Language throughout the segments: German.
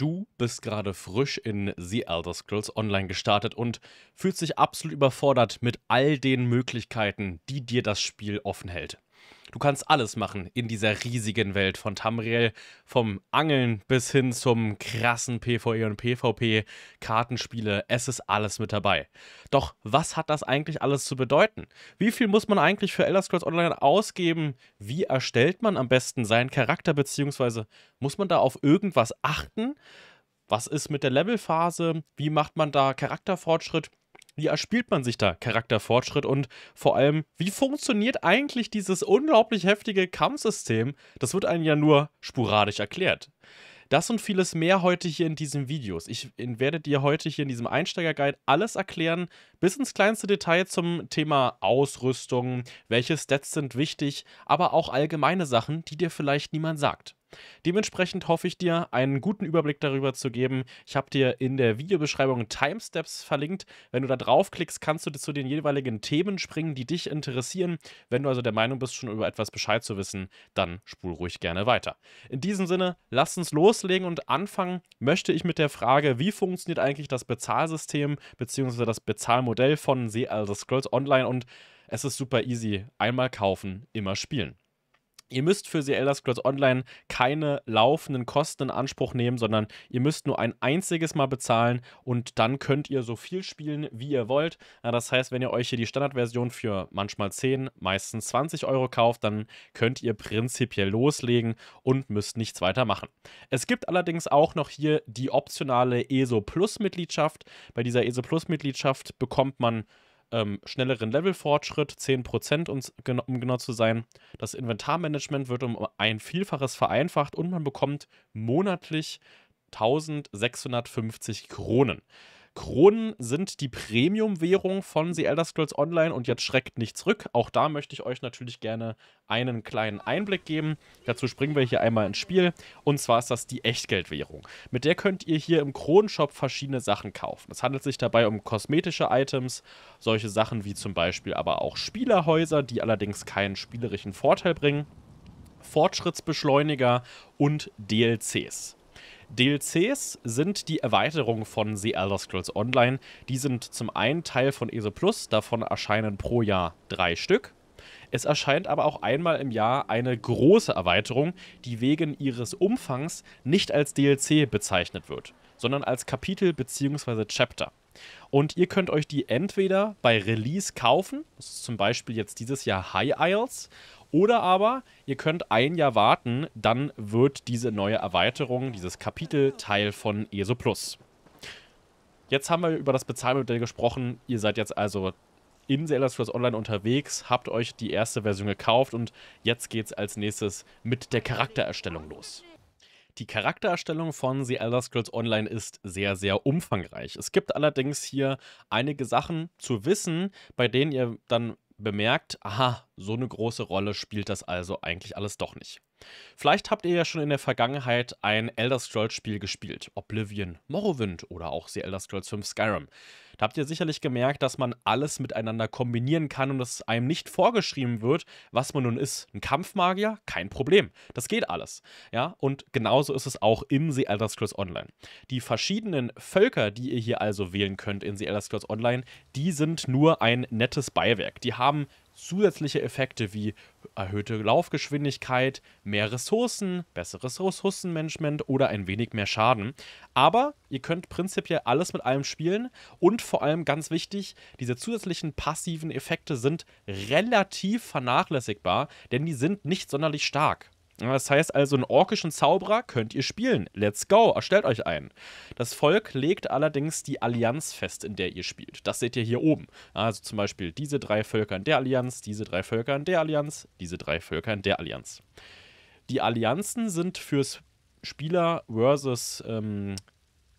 Du bist gerade frisch in The Elder Scrolls Online gestartet und fühlst dich absolut überfordert mit all den Möglichkeiten, die dir das Spiel offen hält. Du kannst alles machen in dieser riesigen Welt von Tamriel, vom Angeln bis hin zum krassen PvE und PvP, Kartenspiele, es ist alles mit dabei. Doch was hat das eigentlich alles zu bedeuten? Wie viel muss man eigentlich für Elder Scrolls Online ausgeben? Wie erstellt man am besten seinen Charakter, beziehungsweise muss man da auf irgendwas achten? Was ist mit der Levelphase? Wie macht man da Charakterfortschritt? Wie erspielt man sich da Charakterfortschritt und vor allem, wie funktioniert eigentlich dieses unglaublich heftige Kampfsystem? Das wird einem ja nur sporadisch erklärt. Das und vieles mehr heute hier in diesem Videos. Ich werde dir heute hier in diesem Einsteigerguide alles erklären, bis ins kleinste Detail zum Thema Ausrüstung, welche Stats sind wichtig, aber auch allgemeine Sachen, die dir vielleicht niemand sagt. Dementsprechend hoffe ich dir, einen guten Überblick darüber zu geben. Ich habe dir in der Videobeschreibung Timesteps verlinkt. Wenn du da draufklickst, kannst du zu den jeweiligen Themen springen, die dich interessieren. Wenn du also der Meinung bist, schon über etwas Bescheid zu wissen, dann spul ruhig gerne weiter. In diesem Sinne, lass uns loslegen und anfangen möchte ich mit der Frage, wie funktioniert eigentlich das Bezahlsystem bzw. das Bezahlmodell von See Elder Scrolls Online und es ist super easy. Einmal kaufen, immer spielen. Ihr müsst für The Elder Scrolls Online keine laufenden Kosten in Anspruch nehmen, sondern ihr müsst nur ein einziges Mal bezahlen und dann könnt ihr so viel spielen, wie ihr wollt. Das heißt, wenn ihr euch hier die Standardversion für manchmal 10, meistens 20 Euro kauft, dann könnt ihr prinzipiell loslegen und müsst nichts weiter machen. Es gibt allerdings auch noch hier die optionale ESO Plus Mitgliedschaft. Bei dieser ESO Plus Mitgliedschaft bekommt man ähm, schnelleren Levelfortschritt, 10%, um, um genau zu sein. Das Inventarmanagement wird um ein Vielfaches vereinfacht und man bekommt monatlich 1650 Kronen. Kronen sind die Premium-Währung von The Elder Scrolls Online und jetzt schreckt nicht zurück. Auch da möchte ich euch natürlich gerne einen kleinen Einblick geben. Dazu springen wir hier einmal ins Spiel und zwar ist das die Echtgeldwährung. Mit der könnt ihr hier im Kronenshop verschiedene Sachen kaufen. Es handelt sich dabei um kosmetische Items, solche Sachen wie zum Beispiel aber auch Spielerhäuser, die allerdings keinen spielerischen Vorteil bringen. Fortschrittsbeschleuniger und DLCs. DLCs sind die Erweiterung von The Elder Scrolls Online. Die sind zum einen Teil von ESO Plus, davon erscheinen pro Jahr drei Stück. Es erscheint aber auch einmal im Jahr eine große Erweiterung, die wegen ihres Umfangs nicht als DLC bezeichnet wird, sondern als Kapitel bzw. Chapter. Und ihr könnt euch die entweder bei Release kaufen, das ist zum Beispiel jetzt dieses Jahr High Isles, oder aber ihr könnt ein Jahr warten, dann wird diese neue Erweiterung, dieses Kapitel Teil von ESO Plus. Jetzt haben wir über das Bezahlmodell gesprochen. Ihr seid jetzt also in The Elder Scrolls Online unterwegs, habt euch die erste Version gekauft und jetzt geht's als nächstes mit der Charaktererstellung los. Die Charaktererstellung von The Elder Scrolls Online ist sehr, sehr umfangreich. Es gibt allerdings hier einige Sachen zu wissen, bei denen ihr dann bemerkt, aha, so eine große Rolle spielt das also eigentlich alles doch nicht. Vielleicht habt ihr ja schon in der Vergangenheit ein Elder Scrolls Spiel gespielt, Oblivion, Morrowind oder auch The Elder Scrolls 5 Skyrim. Da habt ihr sicherlich gemerkt, dass man alles miteinander kombinieren kann und dass einem nicht vorgeschrieben wird, was man nun ist. Ein Kampfmagier? Kein Problem. Das geht alles. Ja, und genauso ist es auch in The Elder Scrolls Online. Die verschiedenen Völker, die ihr hier also wählen könnt in The Elder Scrolls Online, die sind nur ein nettes Beiwerk. Die haben zusätzliche Effekte wie erhöhte Laufgeschwindigkeit, mehr Ressourcen, besseres Ressourcenmanagement oder ein wenig mehr Schaden. Aber ihr könnt prinzipiell alles mit allem spielen und vor allem ganz wichtig, diese zusätzlichen passiven Effekte sind relativ vernachlässigbar, denn die sind nicht sonderlich stark. Das heißt also, einen orkischen Zauberer könnt ihr spielen. Let's go, erstellt euch einen. Das Volk legt allerdings die Allianz fest, in der ihr spielt. Das seht ihr hier oben. Also zum Beispiel diese drei Völker in der Allianz, diese drei Völker in der Allianz, diese drei Völker in der Allianz. Die Allianzen sind fürs Spieler versus ähm,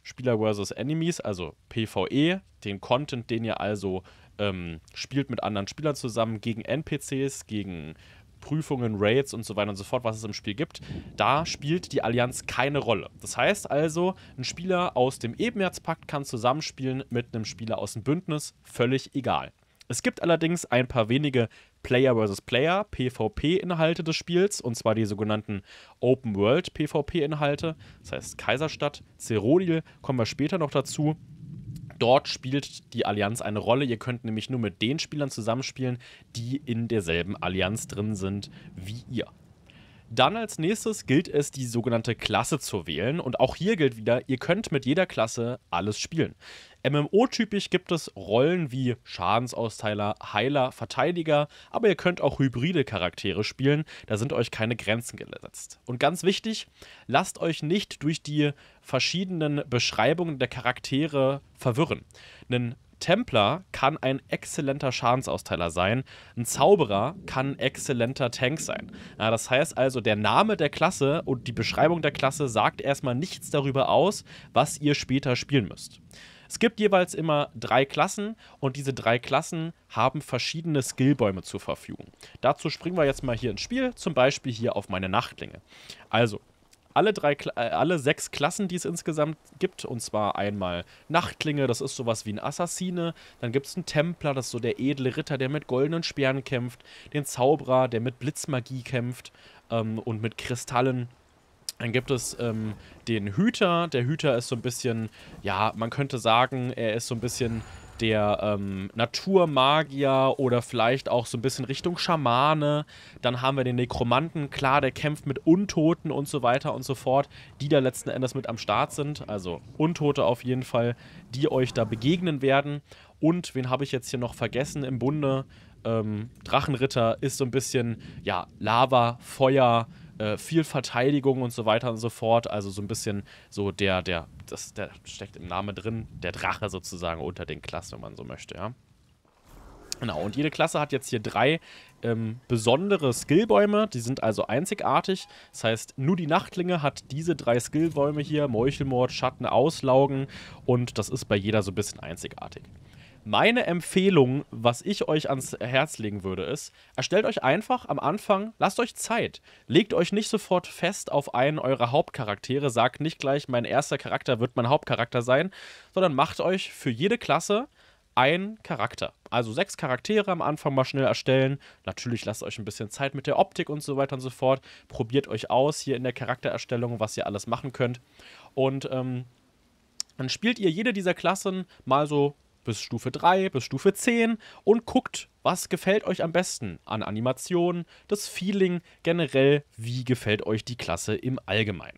Spieler versus Enemies, also PvE, den Content, den ihr also ähm, spielt mit anderen Spielern zusammen, gegen NPCs, gegen Prüfungen, Raids und so weiter und so fort, was es im Spiel gibt, da spielt die Allianz keine Rolle. Das heißt also, ein Spieler aus dem Ebenerzpakt kann zusammenspielen mit einem Spieler aus dem Bündnis, völlig egal. Es gibt allerdings ein paar wenige Player vs. Player, PvP-Inhalte des Spiels, und zwar die sogenannten Open World PvP-Inhalte, das heißt Kaiserstadt, Zerodil, kommen wir später noch dazu dort spielt die Allianz eine Rolle. Ihr könnt nämlich nur mit den Spielern zusammenspielen, die in derselben Allianz drin sind wie ihr. Dann als nächstes gilt es, die sogenannte Klasse zu wählen. Und auch hier gilt wieder, ihr könnt mit jeder Klasse alles spielen. MMO-typisch gibt es Rollen wie Schadensausteiler, Heiler, Verteidiger, aber ihr könnt auch hybride Charaktere spielen, da sind euch keine Grenzen gesetzt. Und ganz wichtig, lasst euch nicht durch die verschiedenen Beschreibungen der Charaktere verwirren. Ein Templer kann ein exzellenter Schadensausteiler sein. Ein Zauberer kann ein exzellenter Tank sein. Ja, das heißt also, der Name der Klasse und die Beschreibung der Klasse sagt erstmal nichts darüber aus, was ihr später spielen müsst. Es gibt jeweils immer drei Klassen und diese drei Klassen haben verschiedene Skillbäume zur Verfügung. Dazu springen wir jetzt mal hier ins Spiel, zum Beispiel hier auf meine Nachtlinge. Also, alle, drei, äh, alle sechs Klassen, die es insgesamt gibt. Und zwar einmal Nachtlinge, das ist sowas wie ein Assassine. Dann gibt es einen Templer, das ist so der edle Ritter, der mit goldenen Speeren kämpft. Den Zauberer, der mit Blitzmagie kämpft ähm, und mit Kristallen. Dann gibt es ähm, den Hüter. Der Hüter ist so ein bisschen, ja, man könnte sagen, er ist so ein bisschen der ähm, Naturmagier oder vielleicht auch so ein bisschen Richtung Schamane. Dann haben wir den Nekromanten, klar, der kämpft mit Untoten und so weiter und so fort, die da letzten Endes mit am Start sind. Also Untote auf jeden Fall, die euch da begegnen werden. Und wen habe ich jetzt hier noch vergessen im Bunde? Ähm, Drachenritter ist so ein bisschen, ja, Lava, Feuer, äh, viel Verteidigung und so weiter und so fort. Also so ein bisschen so der, der, das, der steckt im Namen drin, der Drache sozusagen unter den Klassen, wenn man so möchte, ja. Genau, und jede Klasse hat jetzt hier drei ähm, besondere Skillbäume, die sind also einzigartig. Das heißt, nur die Nachtlinge hat diese drei Skillbäume hier, Meuchelmord, Schatten, Auslaugen und das ist bei jeder so ein bisschen einzigartig. Meine Empfehlung, was ich euch ans Herz legen würde, ist, erstellt euch einfach am Anfang, lasst euch Zeit. Legt euch nicht sofort fest auf einen eurer Hauptcharaktere, sagt nicht gleich, mein erster Charakter wird mein Hauptcharakter sein, sondern macht euch für jede Klasse einen Charakter. Also sechs Charaktere am Anfang mal schnell erstellen. Natürlich lasst euch ein bisschen Zeit mit der Optik und so weiter und so fort. Probiert euch aus hier in der Charaktererstellung, was ihr alles machen könnt. Und ähm, dann spielt ihr jede dieser Klassen mal so bis Stufe 3, bis Stufe 10 und guckt, was gefällt euch am besten an Animationen, das Feeling generell, wie gefällt euch die Klasse im Allgemeinen.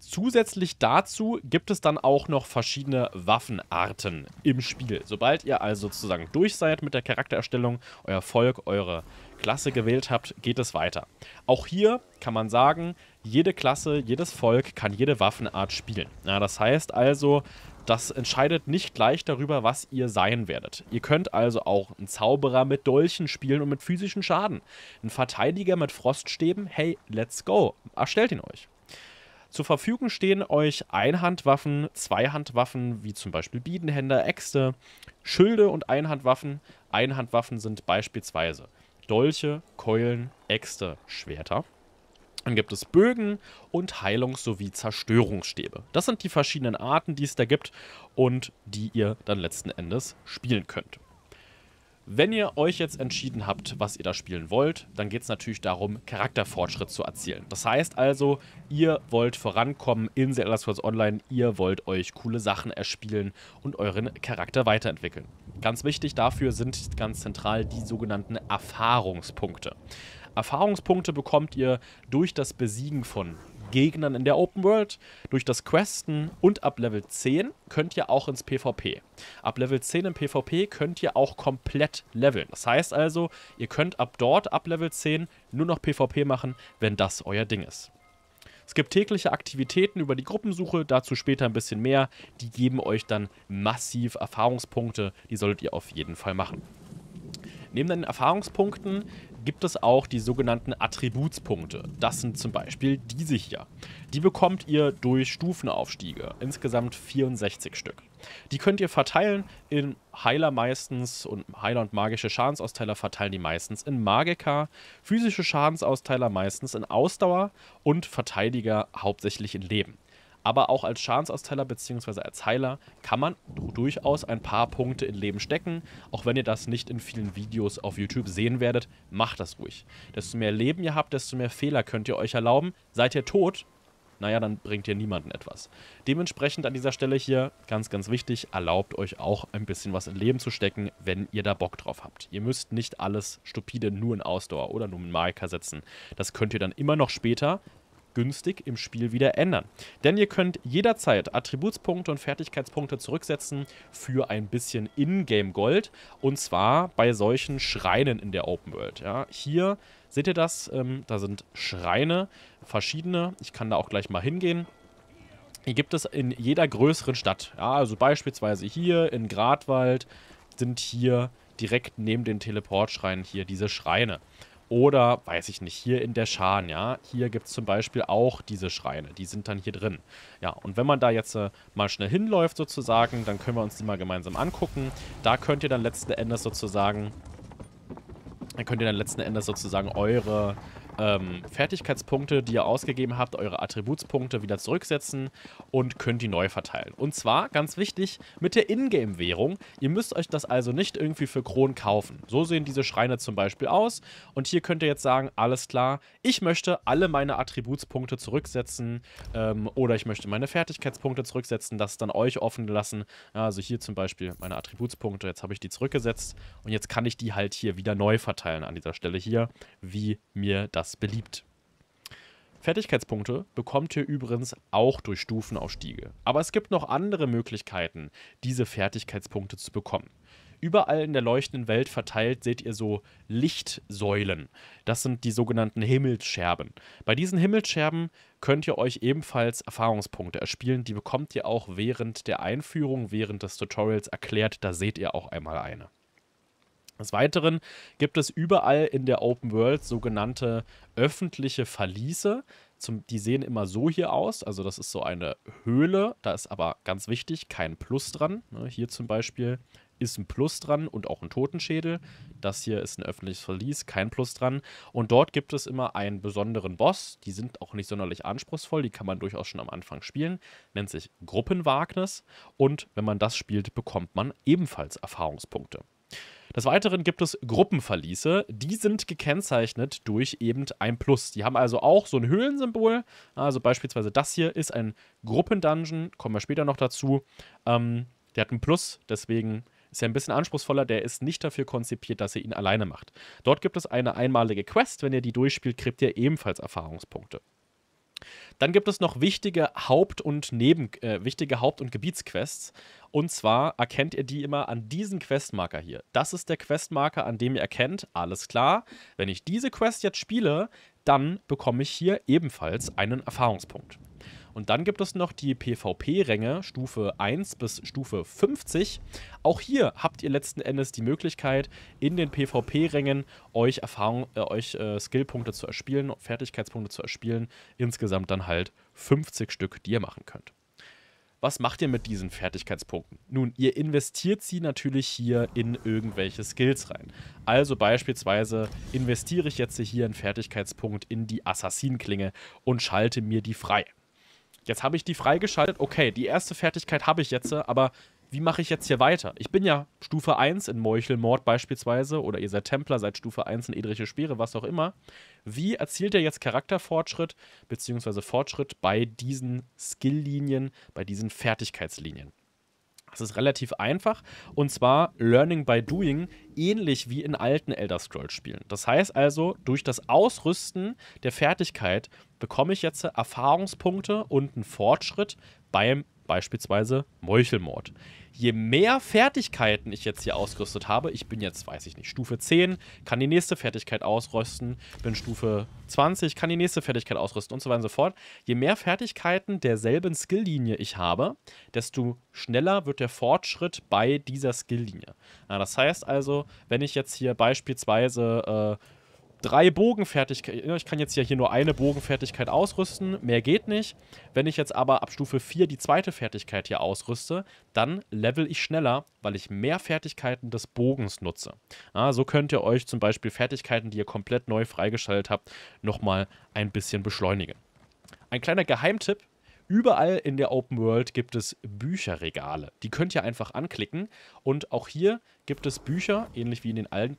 Zusätzlich dazu gibt es dann auch noch verschiedene Waffenarten im Spiel. Sobald ihr also sozusagen durch seid mit der Charaktererstellung, euer Volk, eure Klasse gewählt habt, geht es weiter. Auch hier kann man sagen, jede Klasse, jedes Volk kann jede Waffenart spielen. Ja, das heißt also, das entscheidet nicht gleich darüber, was ihr sein werdet. Ihr könnt also auch einen Zauberer mit Dolchen spielen und mit physischen Schaden. Ein Verteidiger mit Froststäben, hey, let's go. Erstellt ihn euch. Zur Verfügung stehen euch Einhandwaffen, Zweihandwaffen, wie zum Beispiel Biedenhänder, Äxte, Schilde und Einhandwaffen. Einhandwaffen sind beispielsweise Dolche, Keulen, Äxte, Schwerter. Dann gibt es Bögen und Heilungs- sowie Zerstörungsstäbe. Das sind die verschiedenen Arten, die es da gibt und die ihr dann letzten Endes spielen könnt. Wenn ihr euch jetzt entschieden habt, was ihr da spielen wollt, dann geht es natürlich darum, Charakterfortschritt zu erzielen. Das heißt also, ihr wollt vorankommen in The Elder Scrolls Online, ihr wollt euch coole Sachen erspielen und euren Charakter weiterentwickeln. Ganz wichtig dafür sind ganz zentral die sogenannten Erfahrungspunkte. Erfahrungspunkte bekommt ihr durch das Besiegen von Gegnern in der Open World, durch das Questen und ab Level 10 könnt ihr auch ins PvP. Ab Level 10 im PvP könnt ihr auch komplett leveln. Das heißt also, ihr könnt ab dort, ab Level 10, nur noch PvP machen, wenn das euer Ding ist. Es gibt tägliche Aktivitäten über die Gruppensuche, dazu später ein bisschen mehr. Die geben euch dann massiv Erfahrungspunkte, die solltet ihr auf jeden Fall machen. Neben den Erfahrungspunkten gibt es auch die sogenannten Attributspunkte. Das sind zum Beispiel diese hier. Die bekommt ihr durch Stufenaufstiege, insgesamt 64 Stück. Die könnt ihr verteilen in Heiler meistens und Heiler und magische Schadensausteiler verteilen die meistens in Magiker, physische Schadensausteiler meistens in Ausdauer und Verteidiger hauptsächlich in Leben aber auch als Schadensausteiler bzw. als Heiler kann man durchaus ein paar Punkte in Leben stecken. Auch wenn ihr das nicht in vielen Videos auf YouTube sehen werdet, macht das ruhig. Desto mehr Leben ihr habt, desto mehr Fehler könnt ihr euch erlauben. Seid ihr tot, naja, dann bringt ihr niemanden etwas. Dementsprechend an dieser Stelle hier, ganz, ganz wichtig, erlaubt euch auch ein bisschen was in Leben zu stecken, wenn ihr da Bock drauf habt. Ihr müsst nicht alles stupide nur in Ausdauer oder nur in Marker setzen. Das könnt ihr dann immer noch später, günstig im Spiel wieder ändern. Denn ihr könnt jederzeit Attributspunkte und Fertigkeitspunkte zurücksetzen für ein bisschen Ingame-Gold. Und zwar bei solchen Schreinen in der Open World. Ja, hier seht ihr das, ähm, da sind Schreine, verschiedene. Ich kann da auch gleich mal hingehen. Hier gibt es in jeder größeren Stadt. Ja, also beispielsweise hier in Gradwald sind hier direkt neben den Teleportschreinen hier diese Schreine. Oder, weiß ich nicht, hier in der Schan, ja, hier gibt es zum Beispiel auch diese Schreine, die sind dann hier drin. Ja, und wenn man da jetzt äh, mal schnell hinläuft sozusagen, dann können wir uns die mal gemeinsam angucken. Da könnt ihr dann letzten Endes sozusagen, dann könnt ihr dann letzten Endes sozusagen eure ähm, Fertigkeitspunkte, die ihr ausgegeben habt, eure Attributspunkte wieder zurücksetzen und könnt die neu verteilen. Und zwar, ganz wichtig, mit der Ingame-Währung. Ihr müsst euch das also nicht irgendwie für Kronen kaufen. So sehen diese Schreine zum Beispiel aus. Und hier könnt ihr jetzt sagen, alles klar, ich möchte alle meine Attributspunkte zurücksetzen ähm, oder ich möchte meine Fertigkeitspunkte zurücksetzen, das dann euch offen lassen. Also hier zum Beispiel meine Attributspunkte, jetzt habe ich die zurückgesetzt und jetzt kann ich die halt hier wieder neu verteilen an dieser Stelle hier, wie mir das besonders beliebt. Fertigkeitspunkte bekommt ihr übrigens auch durch Stufenaufstiege. Aber es gibt noch andere Möglichkeiten, diese Fertigkeitspunkte zu bekommen. Überall in der leuchtenden Welt verteilt seht ihr so Lichtsäulen. Das sind die sogenannten Himmelsscherben. Bei diesen Himmelsscherben könnt ihr euch ebenfalls Erfahrungspunkte erspielen. Die bekommt ihr auch während der Einführung, während des Tutorials erklärt. Da seht ihr auch einmal eine. Des Weiteren gibt es überall in der Open World sogenannte öffentliche Verliese. Zum, die sehen immer so hier aus. Also das ist so eine Höhle. Da ist aber ganz wichtig kein Plus dran. Ne, hier zum Beispiel ist ein Plus dran und auch ein Totenschädel. Das hier ist ein öffentliches Verlies, kein Plus dran. Und dort gibt es immer einen besonderen Boss. Die sind auch nicht sonderlich anspruchsvoll, die kann man durchaus schon am Anfang spielen. Nennt sich Gruppenwagnis. Und wenn man das spielt, bekommt man ebenfalls Erfahrungspunkte. Des Weiteren gibt es Gruppenverließe. Die sind gekennzeichnet durch eben ein Plus. Die haben also auch so ein Höhlensymbol. Also beispielsweise das hier ist ein Gruppendungeon. Kommen wir später noch dazu. Ähm, der hat ein Plus, deswegen ist er ein bisschen anspruchsvoller, der ist nicht dafür konzipiert, dass ihr ihn alleine macht. Dort gibt es eine einmalige Quest, wenn ihr die durchspielt, kriegt ihr ebenfalls Erfahrungspunkte. Dann gibt es noch wichtige Haupt- und Neben äh, wichtige Haupt- und Gebietsquests. Und zwar erkennt ihr die immer an diesen Questmarker hier. Das ist der Questmarker, an dem ihr erkennt, alles klar, wenn ich diese Quest jetzt spiele, dann bekomme ich hier ebenfalls einen Erfahrungspunkt. Und dann gibt es noch die PvP-Ränge, Stufe 1 bis Stufe 50. Auch hier habt ihr letzten Endes die Möglichkeit, in den PvP-Rängen euch, Erfahrung, äh, euch äh, Skillpunkte zu erspielen, Fertigkeitspunkte zu erspielen. Insgesamt dann halt 50 Stück, die ihr machen könnt. Was macht ihr mit diesen Fertigkeitspunkten? Nun, ihr investiert sie natürlich hier in irgendwelche Skills rein. Also beispielsweise investiere ich jetzt hier einen Fertigkeitspunkt in die Assassinenklinge und schalte mir die frei. Jetzt habe ich die freigeschaltet. Okay, die erste Fertigkeit habe ich jetzt, aber wie mache ich jetzt hier weiter? Ich bin ja Stufe 1 in Meuchelmord beispielsweise oder ihr seid Templer, seid Stufe 1 in Edrische Speere, was auch immer. Wie erzielt ihr jetzt Charakterfortschritt bzw. Fortschritt bei diesen Skilllinien, bei diesen Fertigkeitslinien? Das ist relativ einfach. Und zwar Learning by Doing, ähnlich wie in alten Elder Scrolls-Spielen. Das heißt also, durch das Ausrüsten der Fertigkeit bekomme ich jetzt Erfahrungspunkte und einen Fortschritt beim beispielsweise Meuchelmord je mehr Fertigkeiten ich jetzt hier ausgerüstet habe, ich bin jetzt, weiß ich nicht, Stufe 10, kann die nächste Fertigkeit ausrüsten, bin Stufe 20, kann die nächste Fertigkeit ausrüsten und so weiter und so fort. Je mehr Fertigkeiten derselben Skilllinie ich habe, desto schneller wird der Fortschritt bei dieser Skilllinie. Ah, das heißt also, wenn ich jetzt hier beispielsweise äh, drei Bogenfertigkeiten. Ich kann jetzt ja hier nur eine Bogenfertigkeit ausrüsten, mehr geht nicht. Wenn ich jetzt aber ab Stufe 4 die zweite Fertigkeit hier ausrüste, dann level ich schneller, weil ich mehr Fertigkeiten des Bogens nutze. Ja, so könnt ihr euch zum Beispiel Fertigkeiten, die ihr komplett neu freigeschaltet habt, nochmal ein bisschen beschleunigen. Ein kleiner Geheimtipp. Überall in der Open World gibt es Bücherregale. Die könnt ihr einfach anklicken und auch hier gibt es Bücher, ähnlich wie in den alten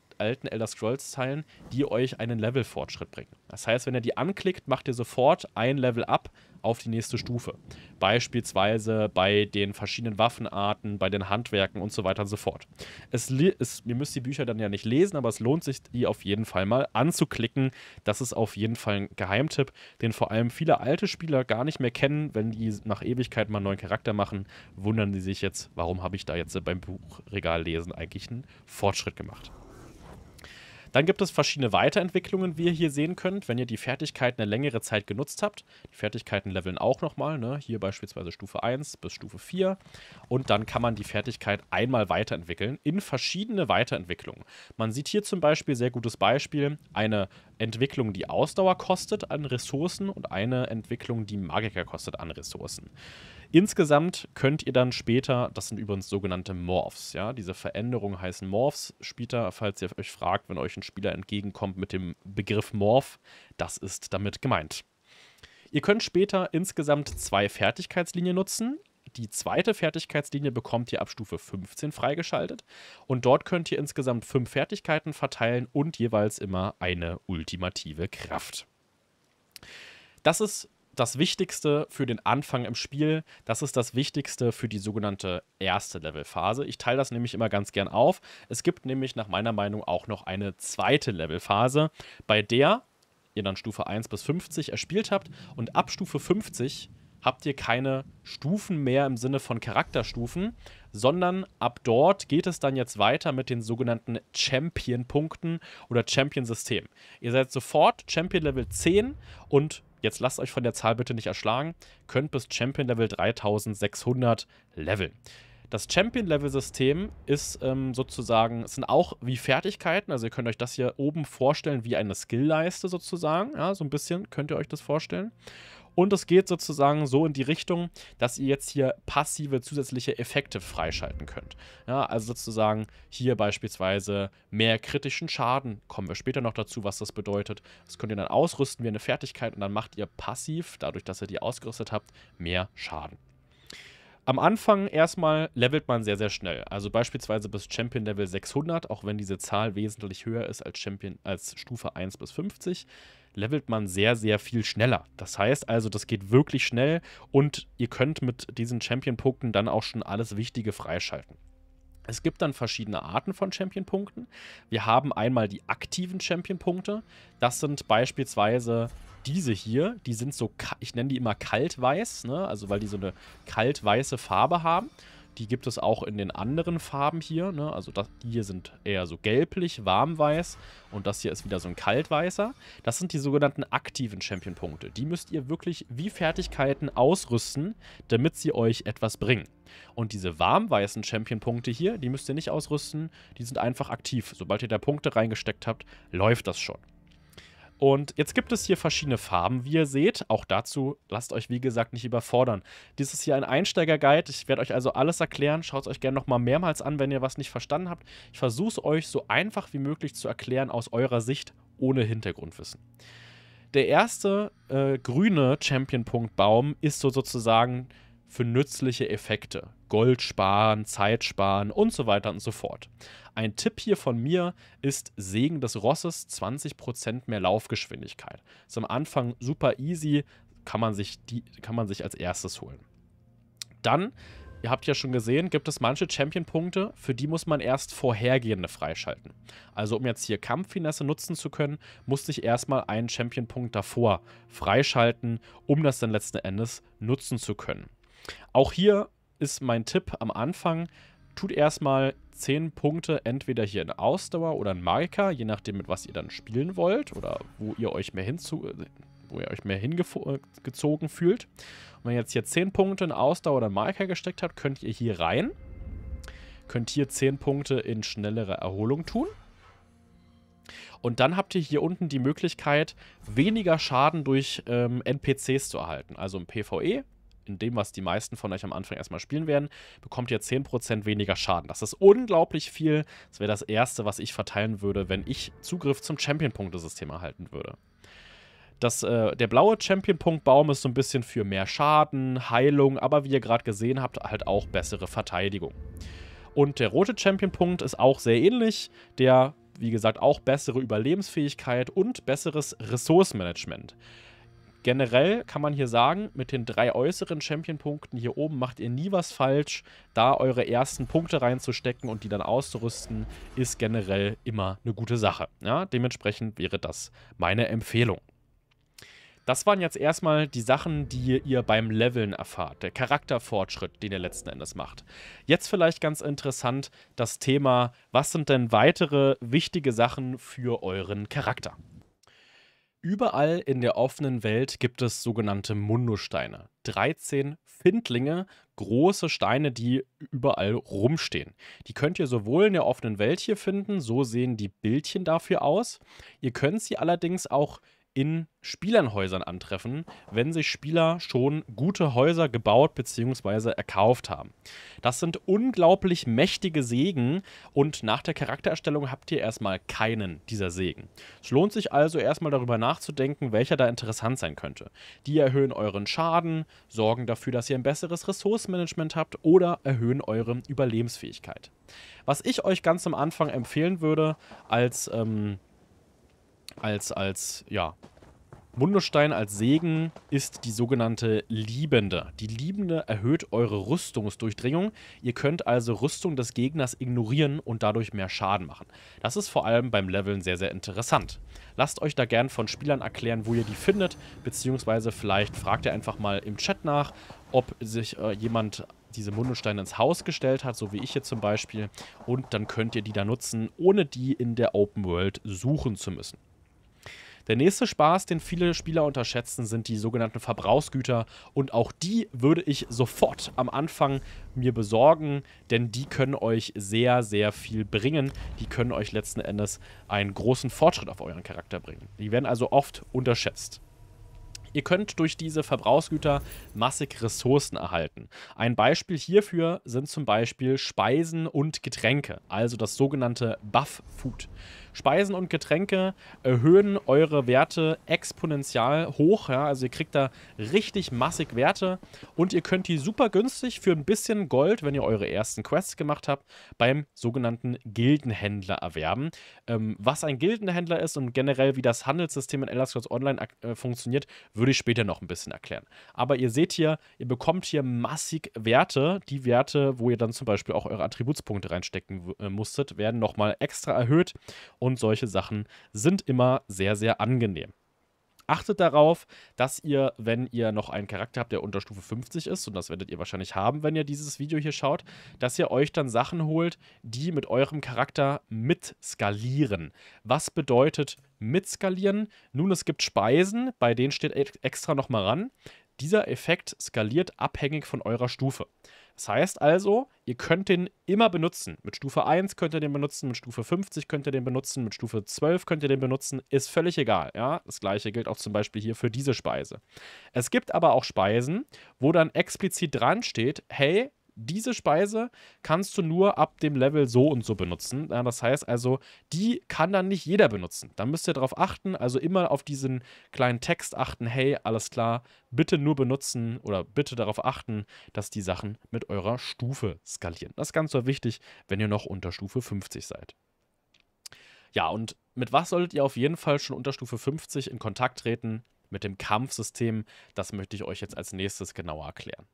Elder Scrolls-Teilen, die euch einen Levelfortschritt bringen. Das heißt, wenn ihr die anklickt, macht ihr sofort ein Level up auf die nächste Stufe. Beispielsweise bei den verschiedenen Waffenarten, bei den Handwerken und so weiter und so fort. Es, es, ihr müsst die Bücher dann ja nicht lesen, aber es lohnt sich, die auf jeden Fall mal anzuklicken. Das ist auf jeden Fall ein Geheimtipp, den vor allem viele alte Spieler gar nicht mehr kennen. Wenn die nach Ewigkeit mal einen neuen Charakter machen, wundern sie sich jetzt, warum habe ich da jetzt beim Buchregal lesen eigentlich wirklichen Fortschritt gemacht. Dann gibt es verschiedene Weiterentwicklungen, wie ihr hier sehen könnt, wenn ihr die Fertigkeiten eine längere Zeit genutzt habt. Die Fertigkeiten leveln auch nochmal, ne? hier beispielsweise Stufe 1 bis Stufe 4. Und dann kann man die Fertigkeit einmal weiterentwickeln in verschiedene Weiterentwicklungen. Man sieht hier zum Beispiel, sehr gutes Beispiel, eine Entwicklung, die Ausdauer kostet an Ressourcen und eine Entwicklung, die Magiker kostet an Ressourcen. Insgesamt könnt ihr dann später, das sind übrigens sogenannte Morphs, ja, diese Veränderungen heißen Morphs. Später, falls ihr euch fragt, wenn euch ein Spieler entgegenkommt mit dem Begriff Morph, das ist damit gemeint. Ihr könnt später insgesamt zwei Fertigkeitslinien nutzen. Die zweite Fertigkeitslinie bekommt ihr ab Stufe 15 freigeschaltet und dort könnt ihr insgesamt fünf Fertigkeiten verteilen und jeweils immer eine ultimative Kraft. Das ist das Wichtigste für den Anfang im Spiel. Das ist das Wichtigste für die sogenannte erste Levelphase. Ich teile das nämlich immer ganz gern auf. Es gibt nämlich nach meiner Meinung auch noch eine zweite Levelphase, bei der ihr dann Stufe 1 bis 50 erspielt habt und ab Stufe 50 habt ihr keine Stufen mehr im Sinne von Charakterstufen, sondern ab dort geht es dann jetzt weiter mit den sogenannten Champion-Punkten oder Champion-System. Ihr seid sofort Champion Level 10 und Jetzt lasst euch von der Zahl bitte nicht erschlagen. Könnt bis Champion Level 3600 leveln. Das Champion-Level-System ist ähm, sozusagen, es sind auch wie Fertigkeiten, also ihr könnt euch das hier oben vorstellen wie eine Skillleiste sozusagen, ja, so ein bisschen könnt ihr euch das vorstellen. Und es geht sozusagen so in die Richtung, dass ihr jetzt hier passive zusätzliche Effekte freischalten könnt. Ja, also sozusagen hier beispielsweise mehr kritischen Schaden. Kommen wir später noch dazu, was das bedeutet. Das könnt ihr dann ausrüsten wie eine Fertigkeit und dann macht ihr passiv, dadurch, dass ihr die ausgerüstet habt, mehr Schaden. Am Anfang erstmal levelt man sehr, sehr schnell. Also beispielsweise bis Champion Level 600, auch wenn diese Zahl wesentlich höher ist als, Champion, als Stufe 1 bis 50 levelt man sehr, sehr viel schneller. Das heißt also, das geht wirklich schnell und ihr könnt mit diesen Champion-Punkten dann auch schon alles Wichtige freischalten. Es gibt dann verschiedene Arten von Champion-Punkten. Wir haben einmal die aktiven Champion-Punkte. Das sind beispielsweise diese hier. Die sind so, ich nenne die immer kaltweiß, ne? also weil die so eine kaltweiße Farbe haben. Die gibt es auch in den anderen Farben hier. Ne? Also das, die hier sind eher so gelblich, warmweiß und das hier ist wieder so ein kaltweißer. Das sind die sogenannten aktiven Champion-Punkte. Die müsst ihr wirklich wie Fertigkeiten ausrüsten, damit sie euch etwas bringen. Und diese warmweißen Champion-Punkte hier, die müsst ihr nicht ausrüsten, die sind einfach aktiv. Sobald ihr da Punkte reingesteckt habt, läuft das schon. Und jetzt gibt es hier verschiedene Farben, wie ihr seht. Auch dazu lasst euch, wie gesagt, nicht überfordern. Dies ist hier ein Einsteiger-Guide. Ich werde euch also alles erklären. Schaut es euch gerne nochmal mehrmals an, wenn ihr was nicht verstanden habt. Ich versuche es euch so einfach wie möglich zu erklären aus eurer Sicht ohne Hintergrundwissen. Der erste äh, grüne Champion-Punkt-Baum ist so sozusagen für nützliche Effekte. Gold sparen, Zeit sparen und so weiter und so fort. Ein Tipp hier von mir ist Segen des Rosses 20% mehr Laufgeschwindigkeit. Ist am Anfang super easy, kann man sich, die, kann man sich als erstes holen. Dann Ihr habt ja schon gesehen, gibt es manche Champion-Punkte, für die muss man erst vorhergehende freischalten. Also um jetzt hier Kampffinesse nutzen zu können, musste ich erstmal einen Champion-Punkt davor freischalten, um das dann letzten Endes nutzen zu können. Auch hier ist mein Tipp am Anfang, tut erstmal 10 Punkte entweder hier in Ausdauer oder in Magica, je nachdem mit was ihr dann spielen wollt oder wo ihr euch mehr hinzu wo ihr euch mehr hingezogen fühlt. Und wenn ihr jetzt hier 10 Punkte in Ausdauer oder in Magica gesteckt habt, könnt ihr hier rein. Könnt hier 10 Punkte in schnellere Erholung tun. Und dann habt ihr hier unten die Möglichkeit, weniger Schaden durch ähm, NPCs zu erhalten. Also im PvE in dem, was die meisten von euch am Anfang erstmal spielen werden, bekommt ihr 10% weniger Schaden. Das ist unglaublich viel. Das wäre das Erste, was ich verteilen würde, wenn ich Zugriff zum Champion-Punktesystem erhalten würde. Das, äh, der blaue Champion-Punkt-Baum ist so ein bisschen für mehr Schaden, Heilung, aber wie ihr gerade gesehen habt, halt auch bessere Verteidigung. Und der rote Champion-Punkt ist auch sehr ähnlich. Der, wie gesagt, auch bessere Überlebensfähigkeit und besseres Ressourcenmanagement. Generell kann man hier sagen, mit den drei äußeren Champion-Punkten hier oben macht ihr nie was falsch. Da eure ersten Punkte reinzustecken und die dann auszurüsten, ist generell immer eine gute Sache. Ja, dementsprechend wäre das meine Empfehlung. Das waren jetzt erstmal die Sachen, die ihr beim Leveln erfahrt. Der Charakterfortschritt, den ihr letzten Endes macht. Jetzt vielleicht ganz interessant das Thema, was sind denn weitere wichtige Sachen für euren Charakter? Überall in der offenen Welt gibt es sogenannte Mundosteine. 13 Findlinge, große Steine, die überall rumstehen. Die könnt ihr sowohl in der offenen Welt hier finden, so sehen die Bildchen dafür aus. Ihr könnt sie allerdings auch in Spielernhäusern antreffen, wenn sich Spieler schon gute Häuser gebaut bzw. erkauft haben. Das sind unglaublich mächtige Segen und nach der Charaktererstellung habt ihr erstmal keinen dieser Segen. Es lohnt sich also erstmal darüber nachzudenken, welcher da interessant sein könnte. Die erhöhen euren Schaden, sorgen dafür, dass ihr ein besseres Ressourcenmanagement habt oder erhöhen eure Überlebensfähigkeit. Was ich euch ganz am Anfang empfehlen würde als ähm, als, als, ja, Mundostein als Segen ist die sogenannte Liebende. Die Liebende erhöht eure Rüstungsdurchdringung. Ihr könnt also Rüstung des Gegners ignorieren und dadurch mehr Schaden machen. Das ist vor allem beim Leveln sehr, sehr interessant. Lasst euch da gern von Spielern erklären, wo ihr die findet, beziehungsweise vielleicht fragt ihr einfach mal im Chat nach, ob sich äh, jemand diese Mundensteine ins Haus gestellt hat, so wie ich hier zum Beispiel. Und dann könnt ihr die da nutzen, ohne die in der Open World suchen zu müssen. Der nächste Spaß, den viele Spieler unterschätzen, sind die sogenannten Verbrauchsgüter und auch die würde ich sofort am Anfang mir besorgen, denn die können euch sehr, sehr viel bringen. Die können euch letzten Endes einen großen Fortschritt auf euren Charakter bringen. Die werden also oft unterschätzt. Ihr könnt durch diese Verbrauchsgüter massig Ressourcen erhalten. Ein Beispiel hierfür sind zum Beispiel Speisen und Getränke, also das sogenannte Buff Food. Speisen und Getränke erhöhen eure Werte exponentiell hoch. Ja? Also ihr kriegt da richtig massig Werte und ihr könnt die super günstig für ein bisschen Gold, wenn ihr eure ersten Quests gemacht habt, beim sogenannten Gildenhändler erwerben. Ähm, was ein Gildenhändler ist und generell wie das Handelssystem in Elder Scrolls Online äh, funktioniert, würde ich später noch ein bisschen erklären. Aber ihr seht hier, ihr bekommt hier massig Werte. Die Werte, wo ihr dann zum Beispiel auch eure Attributspunkte reinstecken äh, musstet, werden nochmal extra erhöht und solche Sachen sind immer sehr, sehr angenehm. Achtet darauf, dass ihr, wenn ihr noch einen Charakter habt, der unter Stufe 50 ist, und das werdet ihr wahrscheinlich haben, wenn ihr dieses Video hier schaut, dass ihr euch dann Sachen holt, die mit eurem Charakter mitskalieren. Was bedeutet mitskalieren? Nun, es gibt Speisen, bei denen steht e-, extra nochmal ran. Dieser Effekt skaliert abhängig von eurer Stufe. Das heißt also, ihr könnt den immer benutzen. Mit Stufe 1 könnt ihr den benutzen, mit Stufe 50 könnt ihr den benutzen, mit Stufe 12 könnt ihr den benutzen, ist völlig egal. Ja? Das gleiche gilt auch zum Beispiel hier für diese Speise. Es gibt aber auch Speisen, wo dann explizit dran steht, hey, diese Speise kannst du nur ab dem Level so und so benutzen. Ja, das heißt also, die kann dann nicht jeder benutzen. Da müsst ihr darauf achten, also immer auf diesen kleinen Text achten, hey, alles klar, bitte nur benutzen oder bitte darauf achten, dass die Sachen mit eurer Stufe skalieren. Das ist ganz so wichtig, wenn ihr noch unter Stufe 50 seid. Ja, und mit was solltet ihr auf jeden Fall schon unter Stufe 50 in Kontakt treten? Mit dem Kampfsystem, das möchte ich euch jetzt als nächstes genauer erklären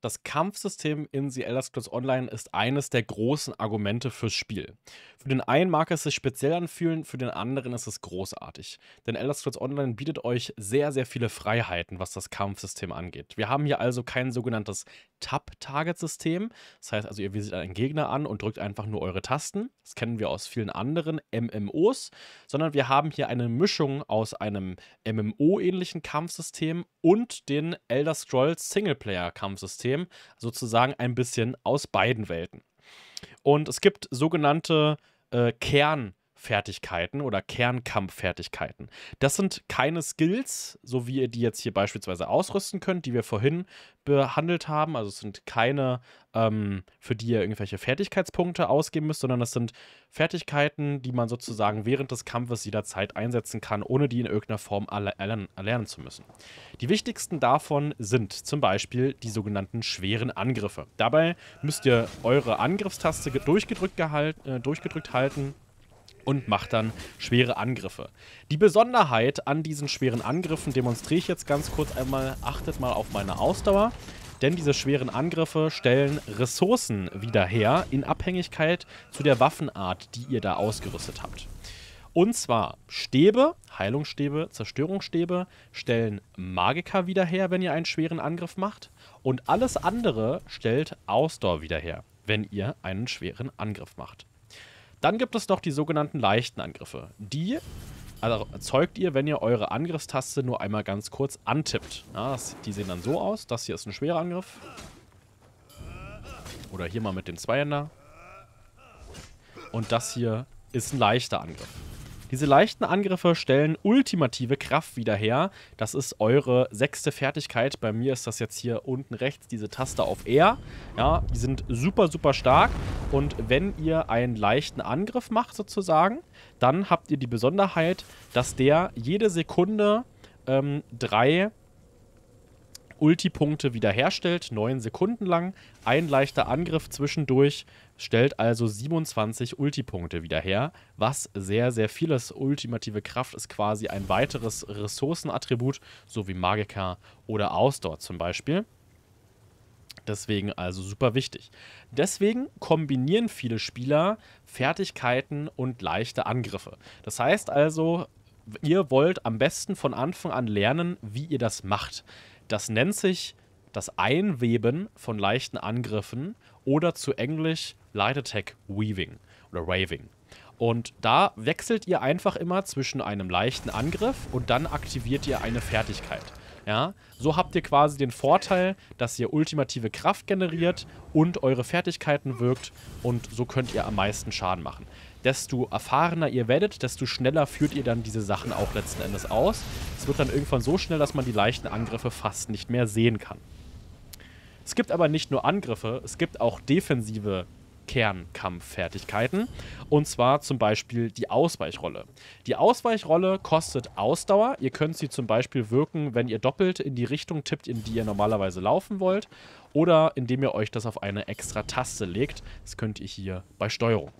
das Kampfsystem in The Elder Scrolls Online ist eines der großen Argumente fürs Spiel. Für den einen mag es sich speziell anfühlen, für den anderen ist es großartig. Denn Elder Scrolls Online bietet euch sehr, sehr viele Freiheiten, was das Kampfsystem angeht. Wir haben hier also kein sogenanntes Tab-Target-System. Das heißt also, ihr visiert einen Gegner an und drückt einfach nur eure Tasten. Das kennen wir aus vielen anderen MMOs, sondern wir haben hier eine Mischung aus einem MMO-ähnlichen Kampfsystem und den Elder Scrolls Singleplayer-Kampfsystem. Sozusagen ein bisschen aus beiden Welten. Und es gibt sogenannte äh, Kern- Fertigkeiten oder Kernkampffertigkeiten. Das sind keine Skills, so wie ihr die jetzt hier beispielsweise ausrüsten könnt, die wir vorhin behandelt haben. Also es sind keine, ähm, für die ihr irgendwelche Fertigkeitspunkte ausgeben müsst, sondern das sind Fertigkeiten, die man sozusagen während des Kampfes jederzeit einsetzen kann, ohne die in irgendeiner Form erlernen, erlernen zu müssen. Die wichtigsten davon sind zum Beispiel die sogenannten schweren Angriffe. Dabei müsst ihr eure Angriffstaste durchgedrückt, gehalten, äh, durchgedrückt halten und macht dann schwere Angriffe. Die Besonderheit an diesen schweren Angriffen demonstriere ich jetzt ganz kurz einmal. Achtet mal auf meine Ausdauer. Denn diese schweren Angriffe stellen Ressourcen wieder her in Abhängigkeit zu der Waffenart, die ihr da ausgerüstet habt. Und zwar Stäbe, Heilungsstäbe, Zerstörungsstäbe stellen Magiker wieder her, wenn ihr einen schweren Angriff macht. Und alles andere stellt Ausdauer wieder her, wenn ihr einen schweren Angriff macht. Dann gibt es noch die sogenannten leichten Angriffe. Die also erzeugt ihr, wenn ihr eure Angriffstaste nur einmal ganz kurz antippt. Ja, das, die sehen dann so aus. Das hier ist ein schwerer Angriff. Oder hier mal mit dem Zweihänder. Und das hier ist ein leichter Angriff. Diese leichten Angriffe stellen ultimative Kraft wieder her. Das ist eure sechste Fertigkeit. Bei mir ist das jetzt hier unten rechts diese Taste auf R. Ja, die sind super, super stark. Und wenn ihr einen leichten Angriff macht sozusagen, dann habt ihr die Besonderheit, dass der jede Sekunde ähm, drei Ulti-Punkte wiederherstellt, 9 Sekunden lang. Ein leichter Angriff zwischendurch stellt also 27 Ulti-Punkte wieder her, was sehr, sehr viel ist. Ultimative Kraft ist quasi ein weiteres Ressourcenattribut, so wie Magica oder Ausdauer zum Beispiel. Deswegen also super wichtig. Deswegen kombinieren viele Spieler Fertigkeiten und leichte Angriffe. Das heißt also, ihr wollt am besten von Anfang an lernen, wie ihr das macht. Das nennt sich das Einweben von leichten Angriffen oder zu Englisch Light Attack Weaving oder Waving. Und da wechselt ihr einfach immer zwischen einem leichten Angriff und dann aktiviert ihr eine Fertigkeit. Ja, so habt ihr quasi den Vorteil, dass ihr ultimative Kraft generiert und eure Fertigkeiten wirkt und so könnt ihr am meisten Schaden machen desto erfahrener ihr werdet, desto schneller führt ihr dann diese Sachen auch letzten Endes aus. Es wird dann irgendwann so schnell, dass man die leichten Angriffe fast nicht mehr sehen kann. Es gibt aber nicht nur Angriffe, es gibt auch defensive Kernkampffertigkeiten. Und zwar zum Beispiel die Ausweichrolle. Die Ausweichrolle kostet Ausdauer. Ihr könnt sie zum Beispiel wirken, wenn ihr doppelt in die Richtung tippt, in die ihr normalerweise laufen wollt. Oder indem ihr euch das auf eine extra Taste legt. Das könnt ihr hier bei Steuerung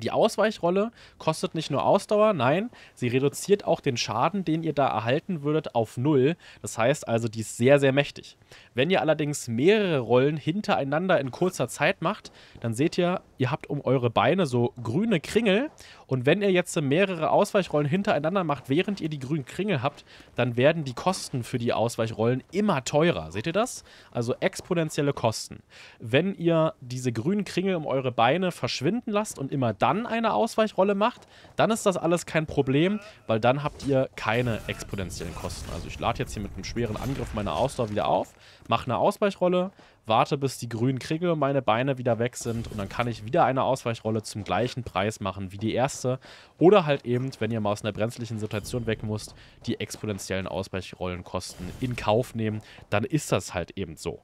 die Ausweichrolle kostet nicht nur Ausdauer, nein, sie reduziert auch den Schaden, den ihr da erhalten würdet, auf null. Das heißt also, die ist sehr, sehr mächtig. Wenn ihr allerdings mehrere Rollen hintereinander in kurzer Zeit macht, dann seht ihr, ihr habt um eure Beine so grüne Kringel und wenn ihr jetzt mehrere Ausweichrollen hintereinander macht, während ihr die grünen Kringel habt, dann werden die Kosten für die Ausweichrollen immer teurer. Seht ihr das? Also exponentielle Kosten. Wenn ihr diese grünen Kringel um eure Beine verschwinden lasst und immer dann eine Ausweichrolle macht, dann ist das alles kein Problem, weil dann habt ihr keine exponentiellen Kosten. Also ich lade jetzt hier mit einem schweren Angriff meine Ausdauer wieder auf, mache eine Ausweichrolle, warte, bis die grünen Kringel und meine Beine wieder weg sind und dann kann ich wieder eine Ausweichrolle zum gleichen Preis machen wie die erste. Oder halt eben, wenn ihr mal aus einer brenzlichen Situation weg müsst, die exponentiellen Ausweichrollenkosten in Kauf nehmen, dann ist das halt eben so.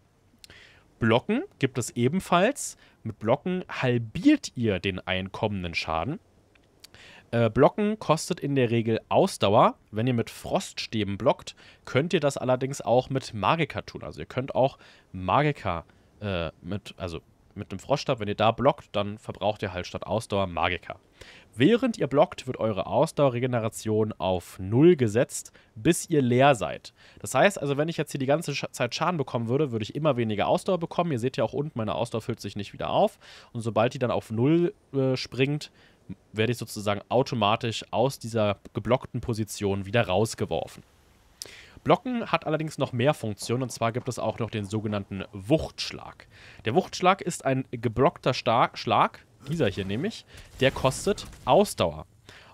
Blocken gibt es ebenfalls. Mit Blocken halbiert ihr den einkommenden Schaden. Äh, Blocken kostet in der Regel Ausdauer. Wenn ihr mit Froststäben blockt, könnt ihr das allerdings auch mit Magika tun. Also ihr könnt auch Magika äh, mit, also mit einem Froststab, wenn ihr da blockt, dann verbraucht ihr halt statt Ausdauer Magika. Während ihr blockt, wird eure Ausdauerregeneration auf 0 gesetzt, bis ihr leer seid. Das heißt also, wenn ich jetzt hier die ganze Zeit Schaden bekommen würde, würde ich immer weniger Ausdauer bekommen. Ihr seht ja auch unten, meine Ausdauer füllt sich nicht wieder auf. Und sobald die dann auf 0 äh, springt, werde ich sozusagen automatisch aus dieser geblockten Position wieder rausgeworfen. Blocken hat allerdings noch mehr Funktionen und zwar gibt es auch noch den sogenannten Wuchtschlag. Der Wuchtschlag ist ein geblockter Star Schlag, dieser hier nämlich, der kostet Ausdauer.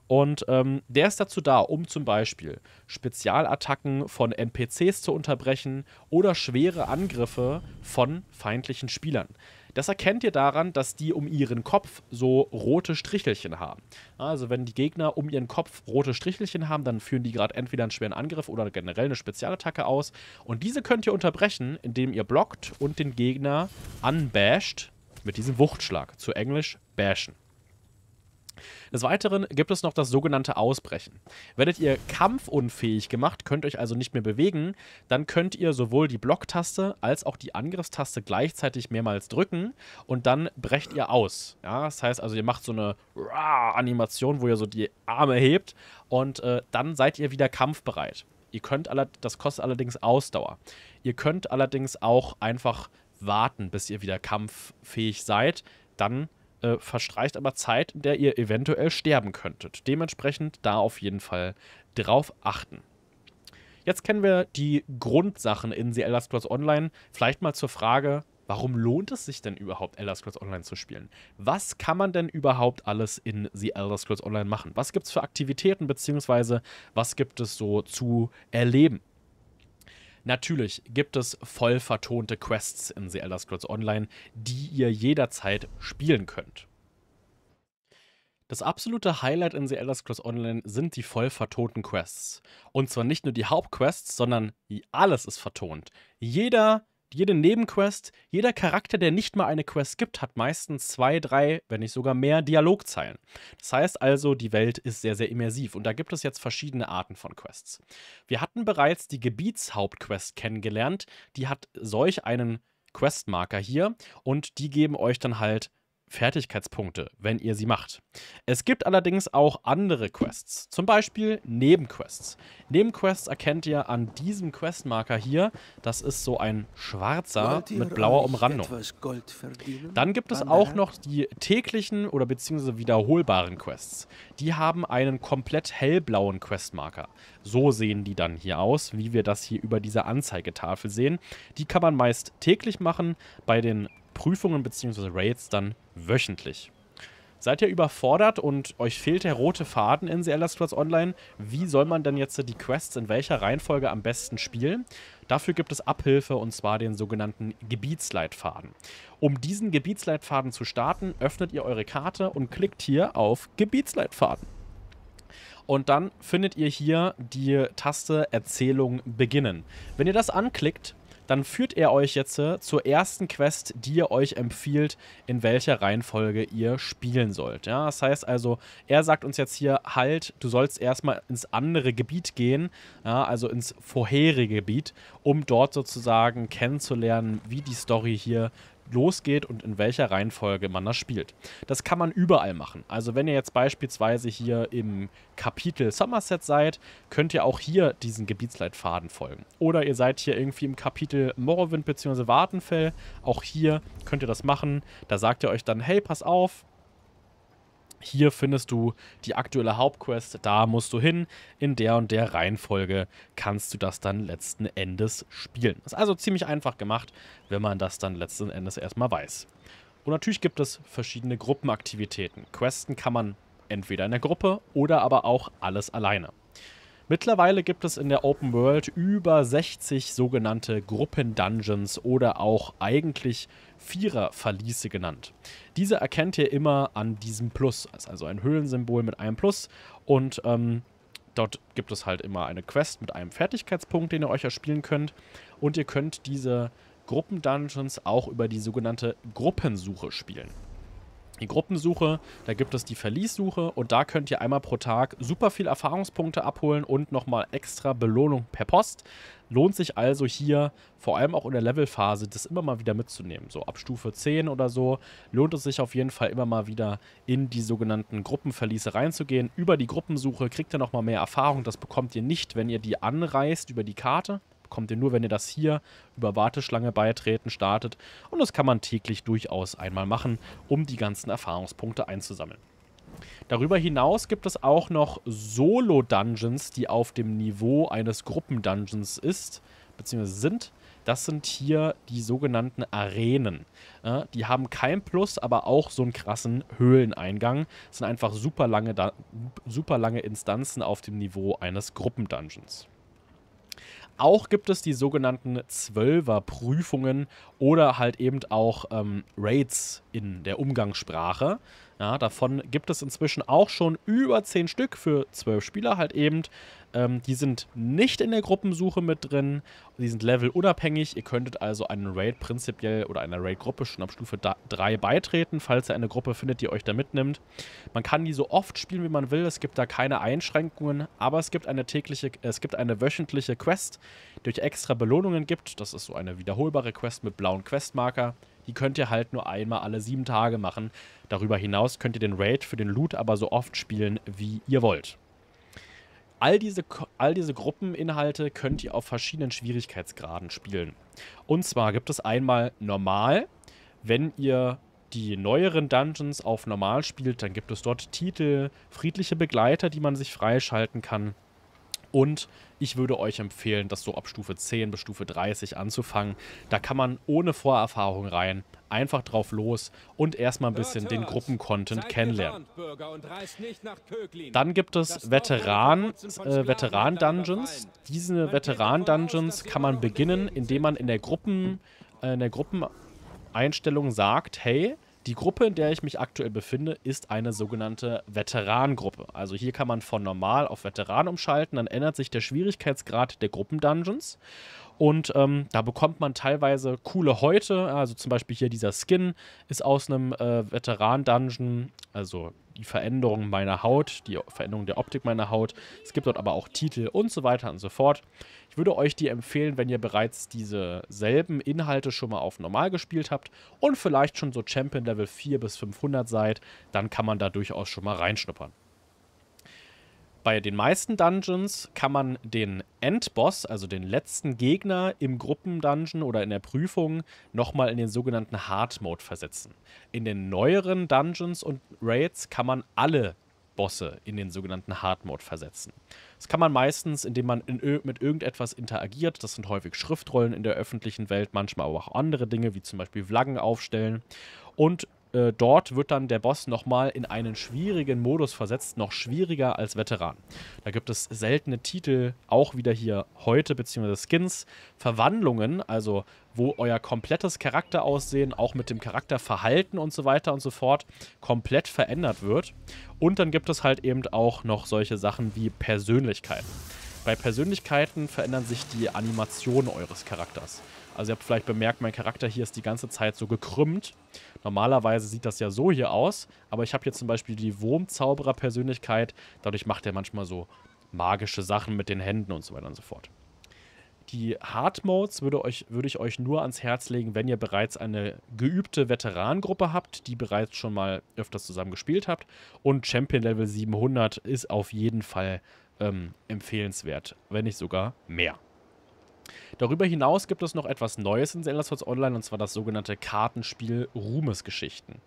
Und ähm, der ist dazu da, um zum Beispiel Spezialattacken von NPCs zu unterbrechen oder schwere Angriffe von feindlichen Spielern. Das erkennt ihr daran, dass die um ihren Kopf so rote Strichelchen haben. Also wenn die Gegner um ihren Kopf rote Strichelchen haben, dann führen die gerade entweder einen schweren Angriff oder generell eine Spezialattacke aus. Und diese könnt ihr unterbrechen, indem ihr blockt und den Gegner unbasht mit diesem Wuchtschlag. Zu Englisch bashen. Des Weiteren gibt es noch das sogenannte Ausbrechen. Werdet ihr kampfunfähig gemacht, könnt euch also nicht mehr bewegen, dann könnt ihr sowohl die Blocktaste als auch die Angriffstaste gleichzeitig mehrmals drücken und dann brecht ihr aus. Ja, das heißt also, ihr macht so eine Animation, wo ihr so die Arme hebt und äh, dann seid ihr wieder kampfbereit. Ihr könnt das kostet allerdings Ausdauer. Ihr könnt allerdings auch einfach warten, bis ihr wieder kampffähig seid. Dann äh, verstreicht aber Zeit, in der ihr eventuell sterben könntet. Dementsprechend da auf jeden Fall drauf achten. Jetzt kennen wir die Grundsachen in The Elder Scrolls Online. Vielleicht mal zur Frage, warum lohnt es sich denn überhaupt, Elder Scrolls Online zu spielen? Was kann man denn überhaupt alles in The Elder Scrolls Online machen? Was gibt es für Aktivitäten, beziehungsweise was gibt es so zu erleben? Natürlich gibt es voll vertonte Quests in The Elder Scrolls Online, die ihr jederzeit spielen könnt. Das absolute Highlight in The Elder Scrolls Online sind die voll vertonten Quests. Und zwar nicht nur die Hauptquests, sondern alles ist vertont. Jeder jede Nebenquest, jeder Charakter, der nicht mal eine Quest gibt, hat meistens zwei, drei, wenn nicht sogar mehr Dialogzeilen. Das heißt also, die Welt ist sehr, sehr immersiv und da gibt es jetzt verschiedene Arten von Quests. Wir hatten bereits die Gebietshauptquest kennengelernt, die hat solch einen Questmarker hier und die geben euch dann halt Fertigkeitspunkte, wenn ihr sie macht. Es gibt allerdings auch andere Quests, zum Beispiel Nebenquests. Nebenquests erkennt ihr an diesem Questmarker hier, das ist so ein schwarzer mit blauer Umrandung. Dann gibt es auch noch die täglichen oder beziehungsweise wiederholbaren Quests. Die haben einen komplett hellblauen Questmarker. So sehen die dann hier aus, wie wir das hier über diese Anzeigetafel sehen. Die kann man meist täglich machen. Bei den Prüfungen bzw. Raids dann wöchentlich. Seid ihr überfordert und euch fehlt der rote Faden in The Elder Scrolls Online? Wie soll man denn jetzt die Quests in welcher Reihenfolge am besten spielen? Dafür gibt es Abhilfe und zwar den sogenannten Gebietsleitfaden. Um diesen Gebietsleitfaden zu starten, öffnet ihr eure Karte und klickt hier auf Gebietsleitfaden. Und dann findet ihr hier die Taste Erzählung beginnen. Wenn ihr das anklickt, dann führt er euch jetzt äh, zur ersten Quest, die er euch empfiehlt, in welcher Reihenfolge ihr spielen sollt. Ja, das heißt also, er sagt uns jetzt hier, halt, du sollst erstmal ins andere Gebiet gehen, ja, also ins vorherige Gebiet, um dort sozusagen kennenzulernen, wie die Story hier losgeht und in welcher Reihenfolge man das spielt. Das kann man überall machen. Also wenn ihr jetzt beispielsweise hier im Kapitel Somerset seid, könnt ihr auch hier diesen Gebietsleitfaden folgen. Oder ihr seid hier irgendwie im Kapitel Morrowind bzw. Wartenfell. Auch hier könnt ihr das machen. Da sagt ihr euch dann, hey, pass auf, hier findest du die aktuelle Hauptquest, da musst du hin, in der und der Reihenfolge kannst du das dann letzten Endes spielen. Ist also ziemlich einfach gemacht, wenn man das dann letzten Endes erstmal weiß. Und natürlich gibt es verschiedene Gruppenaktivitäten. Questen kann man entweder in der Gruppe oder aber auch alles alleine. Mittlerweile gibt es in der Open World über 60 sogenannte Gruppen-Dungeons oder auch eigentlich Vierer-Verliese genannt. Diese erkennt ihr immer an diesem Plus, also ein Höhlensymbol mit einem Plus und ähm, dort gibt es halt immer eine Quest mit einem Fertigkeitspunkt, den ihr euch erspielen könnt und ihr könnt diese Gruppendungeons auch über die sogenannte Gruppensuche spielen die Gruppensuche, da gibt es die Verliessuche und da könnt ihr einmal pro Tag super viel Erfahrungspunkte abholen und nochmal extra Belohnung per Post. Lohnt sich also hier, vor allem auch in der Levelphase, das immer mal wieder mitzunehmen. So ab Stufe 10 oder so lohnt es sich auf jeden Fall immer mal wieder in die sogenannten Gruppenverliese reinzugehen. Über die Gruppensuche kriegt ihr nochmal mehr Erfahrung. Das bekommt ihr nicht, wenn ihr die anreißt über die Karte kommt ihr nur, wenn ihr das hier über Warteschlange beitreten startet. Und das kann man täglich durchaus einmal machen, um die ganzen Erfahrungspunkte einzusammeln. Darüber hinaus gibt es auch noch Solo-Dungeons, die auf dem Niveau eines Gruppendungeons ist, beziehungsweise sind. Das sind hier die sogenannten Arenen. Äh, die haben kein Plus, aber auch so einen krassen Höhleneingang. Das sind einfach super lange, super lange Instanzen auf dem Niveau eines Gruppendungeons. Auch gibt es die sogenannten Zwölfer-Prüfungen oder halt eben auch ähm, Raids in der Umgangssprache. Ja, davon gibt es inzwischen auch schon über 10 Stück für 12 Spieler halt eben. Ähm, die sind nicht in der Gruppensuche mit drin. Die sind levelunabhängig. Ihr könntet also einen Raid prinzipiell oder einer Raid-Gruppe schon ab Stufe 3 beitreten, falls ihr eine Gruppe findet, die euch da mitnimmt. Man kann die so oft spielen, wie man will. Es gibt da keine Einschränkungen, aber es gibt eine tägliche, es gibt eine wöchentliche Quest, die euch extra Belohnungen gibt. Das ist so eine wiederholbare Quest mit blauen Questmarker. Die könnt ihr halt nur einmal alle sieben Tage machen. Darüber hinaus könnt ihr den Raid für den Loot aber so oft spielen, wie ihr wollt. All diese, all diese Gruppeninhalte könnt ihr auf verschiedenen Schwierigkeitsgraden spielen. Und zwar gibt es einmal normal. Wenn ihr die neueren Dungeons auf normal spielt, dann gibt es dort Titel, friedliche Begleiter, die man sich freischalten kann. Und ich würde euch empfehlen, das so ab Stufe 10 bis Stufe 30 anzufangen. Da kann man ohne Vorerfahrung rein, einfach drauf los und erstmal ein bisschen den Gruppencontent kennenlernen. Dann gibt es Veteran, äh, Veteran Dungeons. Diese Veteran Dungeons kann man beginnen, indem man in der Gruppen, äh, in der Gruppeneinstellung sagt, hey, die Gruppe, in der ich mich aktuell befinde, ist eine sogenannte Veteranengruppe. Also hier kann man von normal auf Veteran umschalten, dann ändert sich der Schwierigkeitsgrad der Gruppendungeons und ähm, da bekommt man teilweise coole Häute, also zum Beispiel hier dieser Skin ist aus einem äh, Veteran-Dungeon, also die Veränderung meiner Haut, die Veränderung der Optik meiner Haut. Es gibt dort aber auch Titel und so weiter und so fort. Ich würde euch die empfehlen, wenn ihr bereits diese selben Inhalte schon mal auf normal gespielt habt und vielleicht schon so Champion Level 4 bis 500 seid, dann kann man da durchaus schon mal reinschnuppern. Bei den meisten Dungeons kann man den Endboss, also den letzten Gegner im Gruppendungeon oder in der Prüfung, nochmal in den sogenannten Hard Mode versetzen. In den neueren Dungeons und Raids kann man alle Bosse in den sogenannten Hard Mode versetzen. Das kann man meistens, indem man in, mit irgendetwas interagiert. Das sind häufig Schriftrollen in der öffentlichen Welt, manchmal aber auch andere Dinge, wie zum Beispiel Flaggen aufstellen. Und äh, dort wird dann der Boss nochmal in einen schwierigen Modus versetzt, noch schwieriger als Veteran. Da gibt es seltene Titel, auch wieder hier heute, beziehungsweise Skins, Verwandlungen, also wo euer komplettes Charakteraussehen, auch mit dem Charakterverhalten und so weiter und so fort, komplett verändert wird. Und dann gibt es halt eben auch noch solche Sachen wie Persönlichkeiten. Bei Persönlichkeiten verändern sich die Animationen eures Charakters. Also ihr habt vielleicht bemerkt, mein Charakter hier ist die ganze Zeit so gekrümmt. Normalerweise sieht das ja so hier aus, aber ich habe hier zum Beispiel die Wurmzauberer-Persönlichkeit. Dadurch macht er manchmal so magische Sachen mit den Händen und so weiter und so fort. Die Hard Modes würde, euch, würde ich euch nur ans Herz legen, wenn ihr bereits eine geübte Veteranengruppe habt, die bereits schon mal öfters zusammen gespielt habt. Und Champion Level 700 ist auf jeden Fall ähm, empfehlenswert, wenn nicht sogar mehr. Darüber hinaus gibt es noch etwas Neues in Elder Scrolls Online und zwar das sogenannte Kartenspiel Ruhmesgeschichten.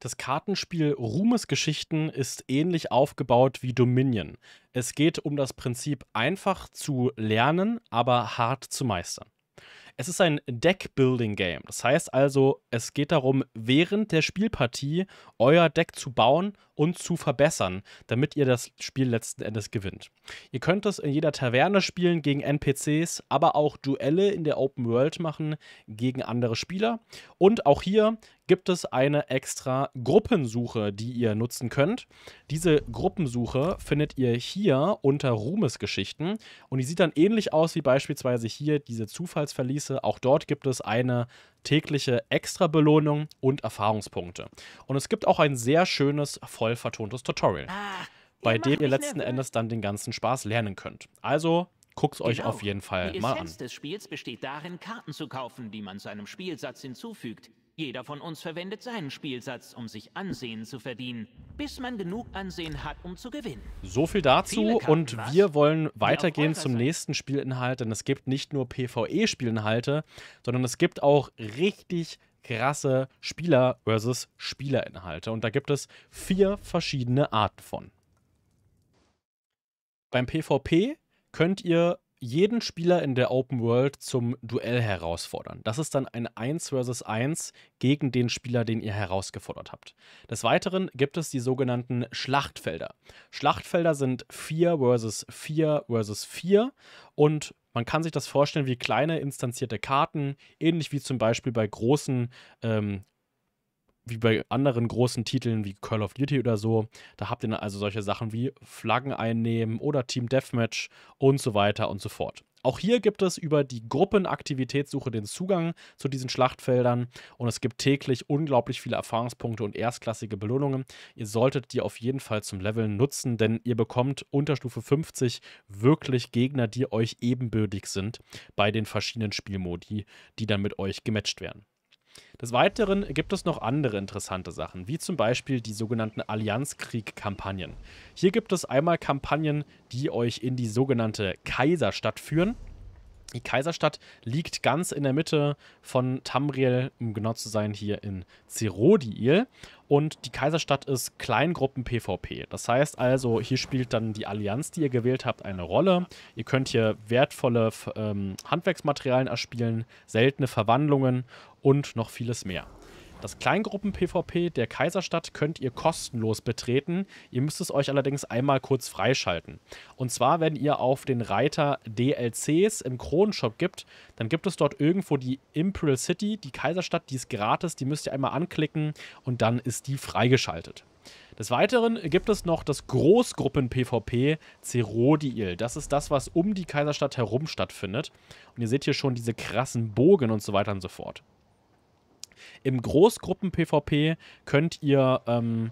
Das Kartenspiel Ruhmesgeschichten ist ähnlich aufgebaut wie Dominion. Es geht um das Prinzip einfach zu lernen, aber hart zu meistern. Es ist ein Deck-Building-Game. Das heißt also, es geht darum, während der Spielpartie euer Deck zu bauen und zu verbessern, damit ihr das Spiel letzten Endes gewinnt. Ihr könnt es in jeder Taverne spielen gegen NPCs, aber auch Duelle in der Open World machen gegen andere Spieler. Und auch hier gibt es eine extra Gruppensuche, die ihr nutzen könnt. Diese Gruppensuche findet ihr hier unter Ruhmesgeschichten und die sieht dann ähnlich aus wie beispielsweise hier diese Zufallsverließe. Auch dort gibt es eine tägliche Extra-Belohnung und Erfahrungspunkte. Und es gibt auch ein sehr schönes, voll vertontes Tutorial. Ah, bei dem ihr letzten nervös. Endes dann den ganzen Spaß lernen könnt. Also guckt genau. euch auf jeden Fall mal an. Die Essenz des Spiels besteht darin, Karten zu kaufen, die man zu einem Spielsatz hinzufügt. Jeder von uns verwendet seinen Spielsatz, um sich Ansehen zu verdienen, bis man genug Ansehen hat, um zu gewinnen. So viel dazu und wir wollen weitergehen zum nächsten Spielinhalt, denn es gibt nicht nur PvE-Spielinhalte, sondern es gibt auch richtig krasse Spieler versus Spielerinhalte und da gibt es vier verschiedene Arten von. Beim PvP könnt ihr jeden Spieler in der Open World zum Duell herausfordern. Das ist dann ein 1 vs 1 gegen den Spieler, den ihr herausgefordert habt. Des Weiteren gibt es die sogenannten Schlachtfelder. Schlachtfelder sind 4 vs 4 vs 4 und man kann sich das vorstellen wie kleine instanzierte Karten, ähnlich wie zum Beispiel bei großen ähm, wie bei anderen großen Titeln wie Call of Duty oder so, da habt ihr dann also solche Sachen wie Flaggen einnehmen oder Team Deathmatch und so weiter und so fort. Auch hier gibt es über die Gruppenaktivitätssuche den Zugang zu diesen Schlachtfeldern und es gibt täglich unglaublich viele Erfahrungspunkte und erstklassige Belohnungen. Ihr solltet die auf jeden Fall zum Leveln nutzen, denn ihr bekommt unter Stufe 50 wirklich Gegner, die euch ebenbürtig sind bei den verschiedenen Spielmodi, die dann mit euch gematcht werden. Des Weiteren gibt es noch andere interessante Sachen, wie zum Beispiel die sogenannten Allianzkrieg-Kampagnen. Hier gibt es einmal Kampagnen, die euch in die sogenannte Kaiserstadt führen. Die Kaiserstadt liegt ganz in der Mitte von Tamriel, um genau zu sein, hier in Cerodiil. Und die Kaiserstadt ist Kleingruppen-PvP. Das heißt also, hier spielt dann die Allianz, die ihr gewählt habt, eine Rolle. Ihr könnt hier wertvolle ähm, Handwerksmaterialien erspielen, seltene Verwandlungen und noch vieles mehr. Das Kleingruppen-PvP der Kaiserstadt könnt ihr kostenlos betreten. Ihr müsst es euch allerdings einmal kurz freischalten. Und zwar, wenn ihr auf den Reiter DLCs im Kronenshop gibt, dann gibt es dort irgendwo die Imperial City, die Kaiserstadt, die ist gratis, die müsst ihr einmal anklicken und dann ist die freigeschaltet. Des Weiteren gibt es noch das Großgruppen-PvP Cerodiil. Das ist das, was um die Kaiserstadt herum stattfindet. Und ihr seht hier schon diese krassen Bogen und so weiter und so fort. Im Großgruppen-PvP könnt ihr ähm,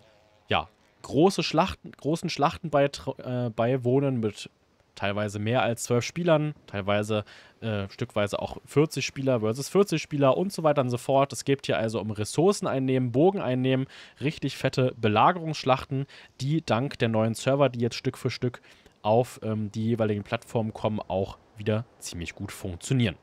ja, große Schlachten, großen Schlachten bei, äh, beiwohnen mit teilweise mehr als zwölf Spielern, teilweise äh, stückweise auch 40 Spieler versus 40 Spieler und so weiter und so fort. Es geht hier also um Ressourcen einnehmen, Bogen einnehmen, richtig fette Belagerungsschlachten, die dank der neuen Server, die jetzt Stück für Stück auf ähm, die jeweiligen Plattformen kommen, auch wieder ziemlich gut funktionieren.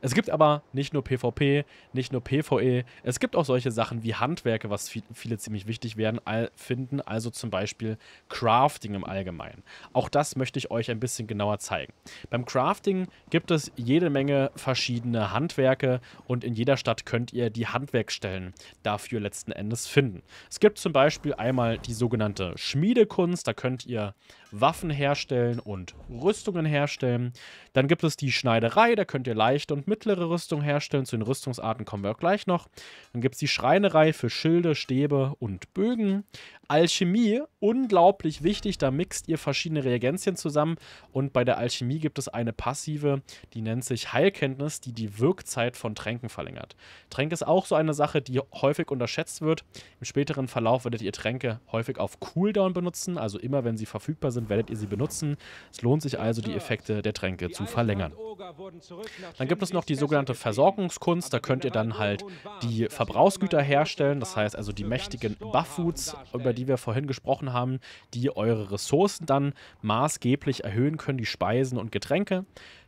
Es gibt aber nicht nur PvP, nicht nur PvE, es gibt auch solche Sachen wie Handwerke, was viele ziemlich wichtig werden, finden, also zum Beispiel Crafting im Allgemeinen. Auch das möchte ich euch ein bisschen genauer zeigen. Beim Crafting gibt es jede Menge verschiedene Handwerke und in jeder Stadt könnt ihr die Handwerkstellen dafür letzten Endes finden. Es gibt zum Beispiel einmal die sogenannte Schmiedekunst, da könnt ihr Waffen herstellen und Rüstungen herstellen. Dann gibt es die Schneiderei, da könnt ihr leichte und mittlere Rüstung herstellen. Zu den Rüstungsarten kommen wir auch gleich noch. Dann gibt es die Schreinerei für Schilde, Stäbe und Bögen. Alchemie, unglaublich wichtig, da mixt ihr verschiedene Reagenzien zusammen und bei der Alchemie gibt es eine passive, die nennt sich Heilkenntnis, die die Wirkzeit von Tränken verlängert. Tränke ist auch so eine Sache, die häufig unterschätzt wird. Im späteren Verlauf werdet ihr Tränke häufig auf Cooldown benutzen, also immer wenn sie verfügbar sind, werdet ihr sie benutzen. Es lohnt sich also, die Effekte der Tränke zu verlängern. Dann gibt es noch die sogenannte Versorgungskunst, da könnt ihr dann halt die Verbrauchsgüter herstellen, das heißt also die mächtigen Buffoods, über die die wir vorhin gesprochen haben, die eure Ressourcen dann maßgeblich erhöhen können, die Speisen und Getränke.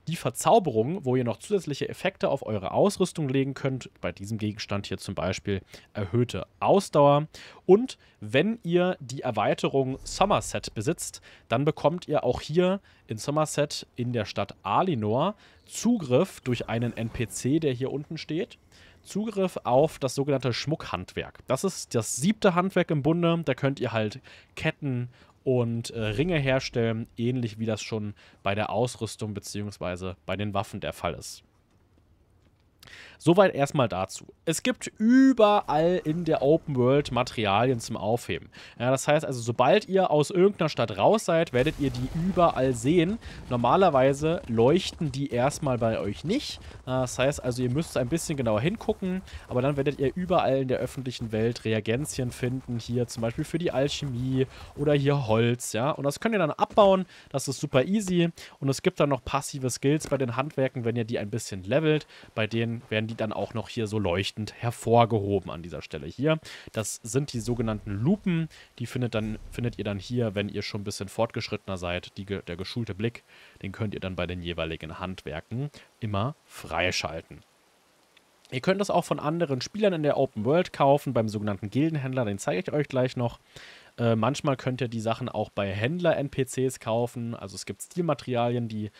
Die Verzauberung, wo ihr noch zusätzliche Effekte auf eure Ausrüstung legen könnt, bei diesem Gegenstand hier zum Beispiel erhöhte Ausdauer. Und wenn ihr die Erweiterung Somerset besitzt, dann bekommt ihr auch hier in Somerset in der Stadt Alinor Zugriff durch einen NPC, der hier unten steht. Zugriff auf das sogenannte Schmuckhandwerk. Das ist das siebte Handwerk im Bunde. Da könnt ihr halt Ketten und äh, Ringe herstellen, ähnlich wie das schon bei der Ausrüstung bzw. bei den Waffen der Fall ist. Soweit erstmal dazu. Es gibt überall in der Open World Materialien zum Aufheben. Ja, das heißt also, sobald ihr aus irgendeiner Stadt raus seid, werdet ihr die überall sehen. Normalerweise leuchten die erstmal bei euch nicht. Das heißt also, ihr müsst ein bisschen genauer hingucken, aber dann werdet ihr überall in der öffentlichen Welt Reagenzien finden. Hier zum Beispiel für die Alchemie oder hier Holz, ja. Und das könnt ihr dann abbauen. Das ist super easy. Und es gibt dann noch passive Skills bei den Handwerken, wenn ihr die ein bisschen levelt. Bei denen werden die die dann auch noch hier so leuchtend hervorgehoben an dieser Stelle hier. Das sind die sogenannten Lupen. Die findet, dann, findet ihr dann hier, wenn ihr schon ein bisschen fortgeschrittener seid. Die, der geschulte Blick, den könnt ihr dann bei den jeweiligen Handwerken immer freischalten. Ihr könnt das auch von anderen Spielern in der Open World kaufen, beim sogenannten Gildenhändler, den zeige ich euch gleich noch. Äh, manchmal könnt ihr die Sachen auch bei Händler-NPCs kaufen. Also es gibt Stilmaterialien, die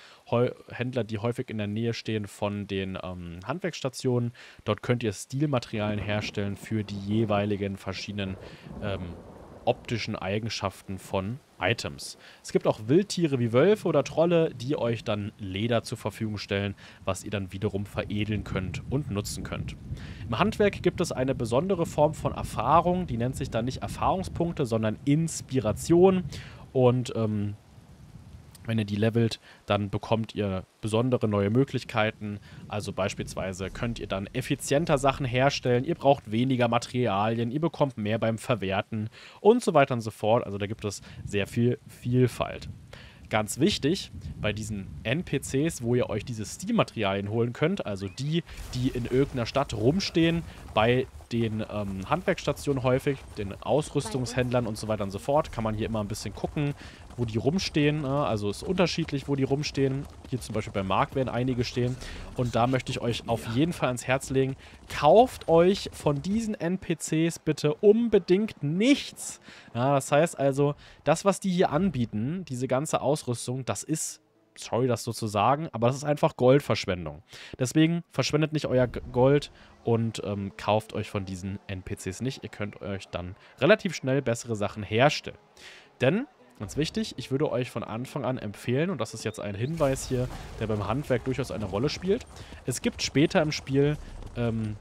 Händler, die häufig in der Nähe stehen von den ähm, Handwerksstationen. Dort könnt ihr Stilmaterialien herstellen für die jeweiligen verschiedenen ähm, optischen Eigenschaften von Items. Es gibt auch Wildtiere wie Wölfe oder Trolle, die euch dann Leder zur Verfügung stellen, was ihr dann wiederum veredeln könnt und nutzen könnt. Im Handwerk gibt es eine besondere Form von Erfahrung, die nennt sich dann nicht Erfahrungspunkte, sondern Inspiration und ähm, wenn ihr die levelt, dann bekommt ihr besondere neue Möglichkeiten. Also beispielsweise könnt ihr dann effizienter Sachen herstellen, ihr braucht weniger Materialien, ihr bekommt mehr beim Verwerten und so weiter und so fort. Also da gibt es sehr viel Vielfalt. Ganz wichtig, bei diesen NPCs, wo ihr euch diese Steam-Materialien holen könnt, also die, die in irgendeiner Stadt rumstehen, bei den ähm, Handwerksstationen häufig, den Ausrüstungshändlern und so weiter und so fort, kann man hier immer ein bisschen gucken, wo die rumstehen. Ne? Also ist unterschiedlich, wo die rumstehen. Hier zum Beispiel beim Mark werden einige stehen. Und da möchte ich euch auf jeden Fall ans Herz legen. Kauft euch von diesen NPCs bitte unbedingt nichts. Ja, das heißt also, das, was die hier anbieten, diese ganze Ausrüstung, das ist sorry, das so zu sagen, aber das ist einfach Goldverschwendung. Deswegen verschwendet nicht euer Gold und ähm, kauft euch von diesen NPCs nicht. Ihr könnt euch dann relativ schnell bessere Sachen herstellen. Denn Ganz wichtig, ich würde euch von Anfang an empfehlen, und das ist jetzt ein Hinweis hier, der beim Handwerk durchaus eine Rolle spielt. Es gibt später im Spiel ähm,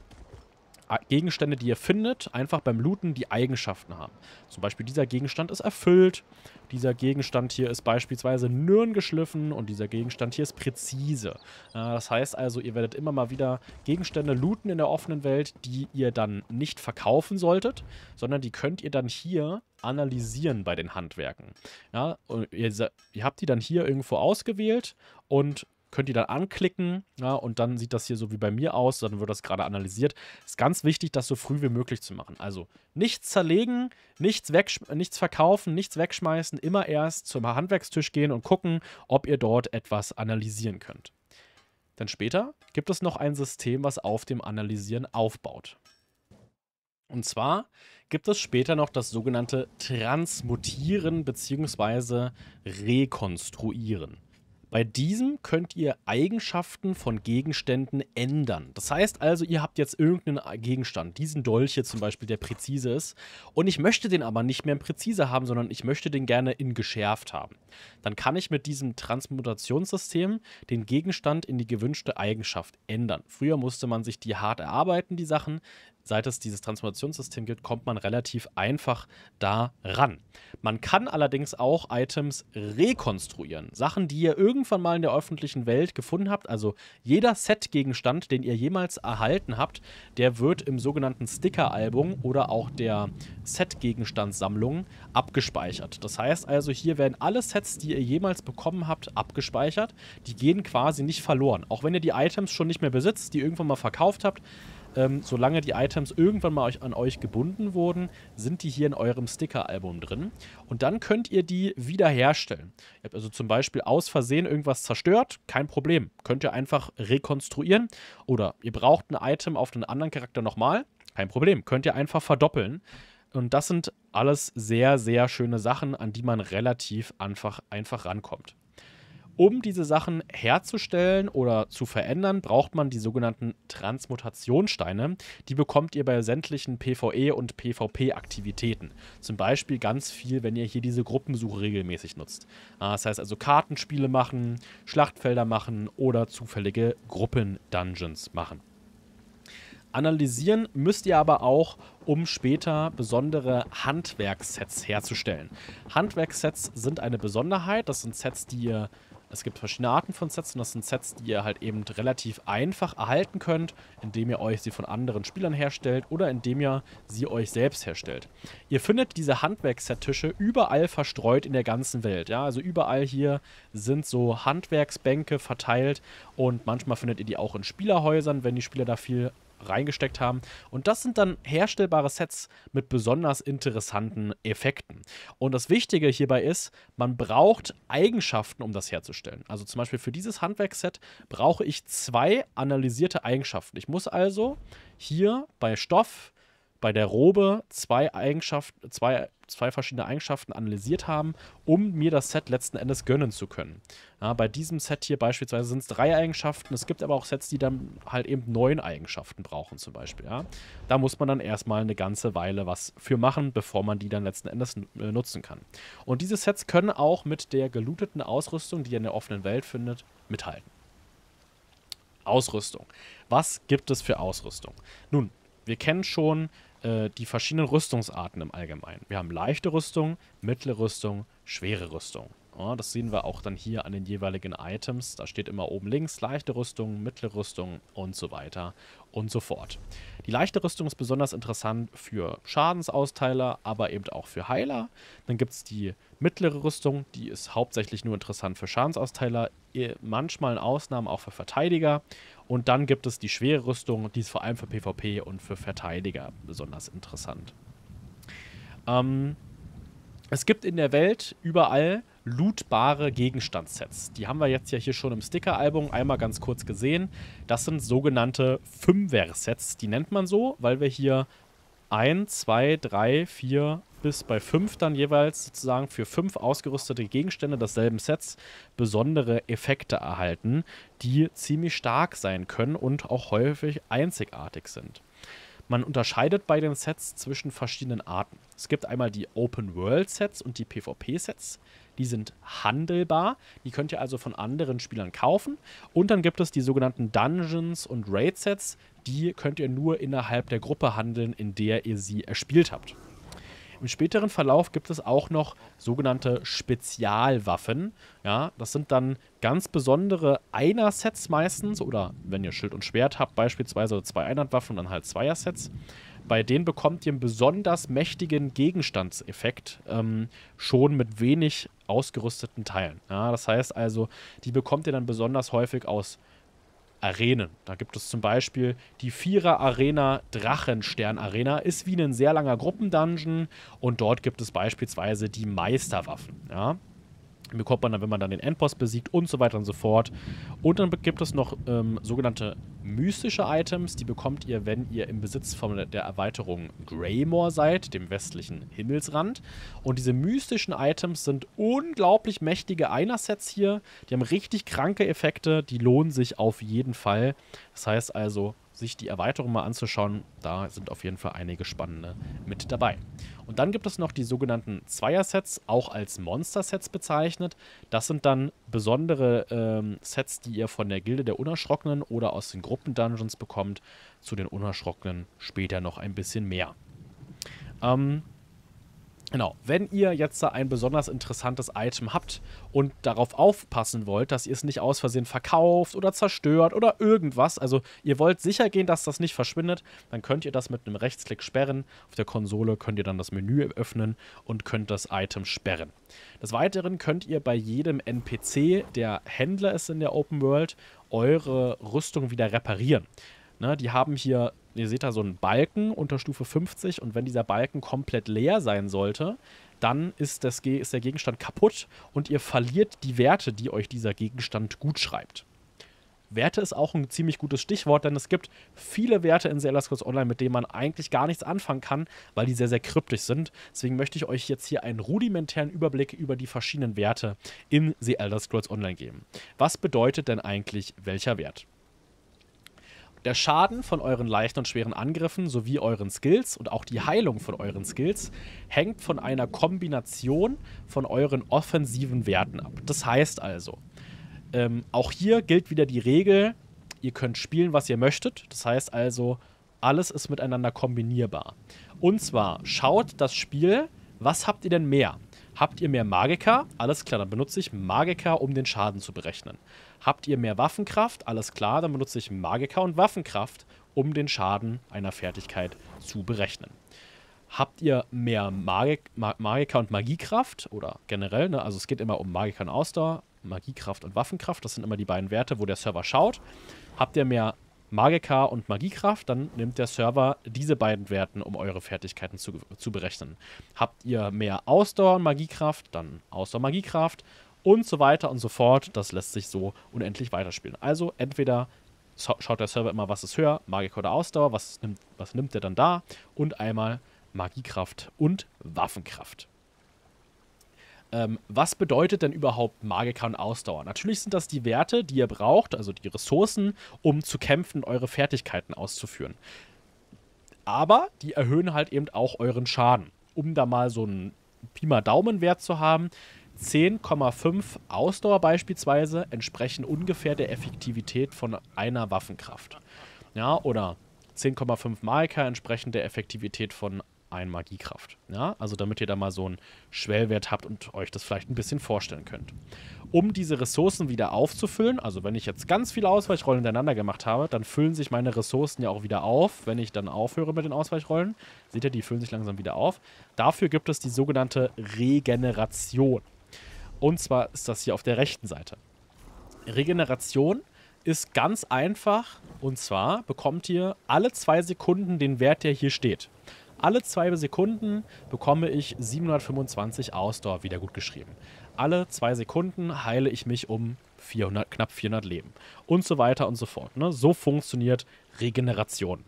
Gegenstände, die ihr findet, einfach beim Looten die Eigenschaften haben. Zum Beispiel dieser Gegenstand ist erfüllt, dieser Gegenstand hier ist beispielsweise nirngeschliffen und dieser Gegenstand hier ist präzise. Das heißt also, ihr werdet immer mal wieder Gegenstände looten in der offenen Welt, die ihr dann nicht verkaufen solltet, sondern die könnt ihr dann hier analysieren bei den Handwerken. Ja, ihr, ihr habt die dann hier irgendwo ausgewählt und könnt ihr dann anklicken ja, und dann sieht das hier so wie bei mir aus, dann wird das gerade analysiert. Ist ganz wichtig, das so früh wie möglich zu machen. Also nichts zerlegen, nichts, nichts verkaufen, nichts wegschmeißen, immer erst zum Handwerkstisch gehen und gucken, ob ihr dort etwas analysieren könnt. Denn später gibt es noch ein System, was auf dem Analysieren aufbaut. Und zwar gibt es später noch das sogenannte Transmutieren bzw. Rekonstruieren. Bei diesem könnt ihr Eigenschaften von Gegenständen ändern. Das heißt also, ihr habt jetzt irgendeinen Gegenstand, diesen Dolch hier zum Beispiel, der präzise ist. Und ich möchte den aber nicht mehr präzise haben, sondern ich möchte den gerne in geschärft haben. Dann kann ich mit diesem Transmutationssystem den Gegenstand in die gewünschte Eigenschaft ändern. Früher musste man sich die hart erarbeiten, die Sachen seit es dieses Transformationssystem gibt, kommt man relativ einfach da ran. Man kann allerdings auch Items rekonstruieren. Sachen, die ihr irgendwann mal in der öffentlichen Welt gefunden habt. Also jeder Set-Gegenstand, den ihr jemals erhalten habt, der wird im sogenannten Sticker-Album oder auch der Set-Gegenstandssammlung abgespeichert. Das heißt also, hier werden alle Sets, die ihr jemals bekommen habt, abgespeichert. Die gehen quasi nicht verloren. Auch wenn ihr die Items schon nicht mehr besitzt, die ihr irgendwann mal verkauft habt, ähm, solange die Items irgendwann mal euch, an euch gebunden wurden, sind die hier in eurem Sticker-Album drin. Und dann könnt ihr die wiederherstellen. Ihr habt also zum Beispiel aus Versehen irgendwas zerstört, kein Problem. Könnt ihr einfach rekonstruieren. Oder ihr braucht ein Item auf einen anderen Charakter nochmal, kein Problem. Könnt ihr einfach verdoppeln. Und das sind alles sehr, sehr schöne Sachen, an die man relativ einfach, einfach rankommt. Um diese Sachen herzustellen oder zu verändern, braucht man die sogenannten Transmutationssteine. Die bekommt ihr bei sämtlichen PvE- und PvP-Aktivitäten. Zum Beispiel ganz viel, wenn ihr hier diese Gruppensuche regelmäßig nutzt. Ah, das heißt also Kartenspiele machen, Schlachtfelder machen oder zufällige Gruppendungeons machen. Analysieren müsst ihr aber auch, um später besondere Handwerkssets herzustellen. Handwerkssets sind eine Besonderheit. Das sind Sets, die ihr es gibt verschiedene Arten von Sets und das sind Sets, die ihr halt eben relativ einfach erhalten könnt, indem ihr euch sie von anderen Spielern herstellt oder indem ihr sie euch selbst herstellt. Ihr findet diese Handwerksset-Tische überall verstreut in der ganzen Welt. Ja? Also überall hier sind so Handwerksbänke verteilt und manchmal findet ihr die auch in Spielerhäusern, wenn die Spieler da viel reingesteckt haben. Und das sind dann herstellbare Sets mit besonders interessanten Effekten. Und das Wichtige hierbei ist, man braucht Eigenschaften, um das herzustellen. Also zum Beispiel für dieses Handwerksset brauche ich zwei analysierte Eigenschaften. Ich muss also hier bei Stoff bei der Robe zwei Eigenschaften, zwei, zwei verschiedene Eigenschaften analysiert haben, um mir das Set letzten Endes gönnen zu können. Ja, bei diesem Set hier beispielsweise sind es drei Eigenschaften. Es gibt aber auch Sets, die dann halt eben neun Eigenschaften brauchen zum Beispiel. Ja. Da muss man dann erstmal eine ganze Weile was für machen, bevor man die dann letzten Endes äh, nutzen kann. Und diese Sets können auch mit der gelooteten Ausrüstung, die ihr in der offenen Welt findet, mithalten. Ausrüstung. Was gibt es für Ausrüstung? Nun, wir kennen schon äh, die verschiedenen Rüstungsarten im Allgemeinen. Wir haben leichte Rüstung, mittlere Rüstung, schwere Rüstung. Ja, das sehen wir auch dann hier an den jeweiligen Items. Da steht immer oben links leichte Rüstung, mittlere Rüstung und so weiter und so fort. Die leichte Rüstung ist besonders interessant für Schadensausteiler, aber eben auch für Heiler. Dann gibt es die mittlere Rüstung, die ist hauptsächlich nur interessant für Schadensausteiler, eh, manchmal in Ausnahmen auch für Verteidiger. Und dann gibt es die schwere Rüstung, die ist vor allem für PvP und für Verteidiger besonders interessant. Ähm, es gibt in der Welt überall lootbare Gegenstandssets. Die haben wir jetzt ja hier schon im Sticker-Album einmal ganz kurz gesehen. Das sind sogenannte Fünfer-Sets. Die nennt man so, weil wir hier 1, 2, 3, 4, bis bei fünf dann jeweils sozusagen für fünf ausgerüstete Gegenstände desselben Sets besondere Effekte erhalten, die ziemlich stark sein können und auch häufig einzigartig sind. Man unterscheidet bei den Sets zwischen verschiedenen Arten. Es gibt einmal die Open World Sets und die PvP Sets. Die sind handelbar. Die könnt ihr also von anderen Spielern kaufen. Und dann gibt es die sogenannten Dungeons und Raid Sets. Die könnt ihr nur innerhalb der Gruppe handeln, in der ihr sie erspielt habt. Im späteren Verlauf gibt es auch noch sogenannte Spezialwaffen. Ja, das sind dann ganz besondere Einer-Sets meistens oder wenn ihr Schild und Schwert habt beispielsweise zwei Einhandwaffen und dann halt Zweier-Sets. Bei denen bekommt ihr einen besonders mächtigen Gegenstandseffekt ähm, schon mit wenig ausgerüsteten Teilen. Ja, das heißt also, die bekommt ihr dann besonders häufig aus Arenen. Da gibt es zum Beispiel die Vierer-Arena Drachenstern-Arena. Ist wie ein sehr langer Gruppendungeon und dort gibt es beispielsweise die Meisterwaffen. Ja? bekommt man dann, wenn man dann den Endboss besiegt und so weiter und so fort. Und dann gibt es noch ähm, sogenannte mystische Items, die bekommt ihr, wenn ihr im Besitz von der Erweiterung Greymore seid, dem westlichen Himmelsrand. Und diese mystischen Items sind unglaublich mächtige Einersets hier. Die haben richtig kranke Effekte, die lohnen sich auf jeden Fall. Das heißt also, sich die Erweiterung mal anzuschauen. Da sind auf jeden Fall einige spannende mit dabei. Und dann gibt es noch die sogenannten Zweier-Sets, auch als Monster-Sets bezeichnet. Das sind dann besondere ähm, Sets, die ihr von der Gilde der Unerschrockenen oder aus den Gruppen-Dungeons bekommt. Zu den Unerschrockenen später noch ein bisschen mehr. Ähm, Genau, wenn ihr jetzt da ein besonders interessantes Item habt und darauf aufpassen wollt, dass ihr es nicht aus Versehen verkauft oder zerstört oder irgendwas, also ihr wollt sicher gehen, dass das nicht verschwindet, dann könnt ihr das mit einem Rechtsklick sperren. Auf der Konsole könnt ihr dann das Menü öffnen und könnt das Item sperren. Des Weiteren könnt ihr bei jedem NPC, der Händler ist in der Open World, eure Rüstung wieder reparieren. Ne, die haben hier ihr seht da so einen Balken unter Stufe 50 und wenn dieser Balken komplett leer sein sollte, dann ist, das, ist der Gegenstand kaputt und ihr verliert die Werte, die euch dieser Gegenstand gut schreibt. Werte ist auch ein ziemlich gutes Stichwort, denn es gibt viele Werte in Sailor Scrolls Online, mit denen man eigentlich gar nichts anfangen kann, weil die sehr, sehr kryptisch sind. Deswegen möchte ich euch jetzt hier einen rudimentären Überblick über die verschiedenen Werte in The Elder Scrolls Online geben. Was bedeutet denn eigentlich welcher Wert? Der Schaden von euren leichten und schweren Angriffen sowie euren Skills und auch die Heilung von euren Skills hängt von einer Kombination von euren offensiven Werten ab. Das heißt also, ähm, auch hier gilt wieder die Regel, ihr könnt spielen, was ihr möchtet. Das heißt also, alles ist miteinander kombinierbar. Und zwar schaut das Spiel, was habt ihr denn mehr? Habt ihr mehr Magiker? Alles klar, dann benutze ich Magiker, um den Schaden zu berechnen. Habt ihr mehr Waffenkraft? Alles klar, dann benutze ich Magica und Waffenkraft, um den Schaden einer Fertigkeit zu berechnen. Habt ihr mehr Magik Ma und Magiekraft? Oder generell, ne? also es geht immer um Magica und Ausdauer, Magiekraft und Waffenkraft. Das sind immer die beiden Werte, wo der Server schaut. Habt ihr mehr Magica und Magiekraft, dann nimmt der Server diese beiden Werten, um eure Fertigkeiten zu, zu berechnen. Habt ihr mehr Ausdauer und Magiekraft, dann Ausdauer und Magiekraft und so weiter und so fort. Das lässt sich so unendlich weiterspielen. Also entweder schaut der Server immer, was ist höher, Magik oder Ausdauer, was nimmt, was nimmt er dann da und einmal Magiekraft und Waffenkraft. Ähm, was bedeutet denn überhaupt Magiker und Ausdauer? Natürlich sind das die Werte, die ihr braucht, also die Ressourcen, um zu kämpfen und eure Fertigkeiten auszuführen. Aber die erhöhen halt eben auch euren Schaden. Um da mal so einen Pi mal Daumenwert zu haben, 10,5 Ausdauer beispielsweise entsprechen ungefähr der Effektivität von einer Waffenkraft. Ja, oder 10,5 Magiker entsprechen der Effektivität von einer Magiekraft. Ja, also damit ihr da mal so einen Schwellwert habt und euch das vielleicht ein bisschen vorstellen könnt. Um diese Ressourcen wieder aufzufüllen, also wenn ich jetzt ganz viele Ausweichrollen hintereinander gemacht habe, dann füllen sich meine Ressourcen ja auch wieder auf, wenn ich dann aufhöre mit den Ausweichrollen. Seht ihr, die füllen sich langsam wieder auf. Dafür gibt es die sogenannte Regeneration. Und zwar ist das hier auf der rechten Seite. Regeneration ist ganz einfach. Und zwar bekommt ihr alle zwei Sekunden den Wert, der hier steht. Alle zwei Sekunden bekomme ich 725 Ausdauer wieder gut geschrieben. Alle zwei Sekunden heile ich mich um 400, knapp 400 Leben. Und so weiter und so fort. Ne? So funktioniert Regeneration.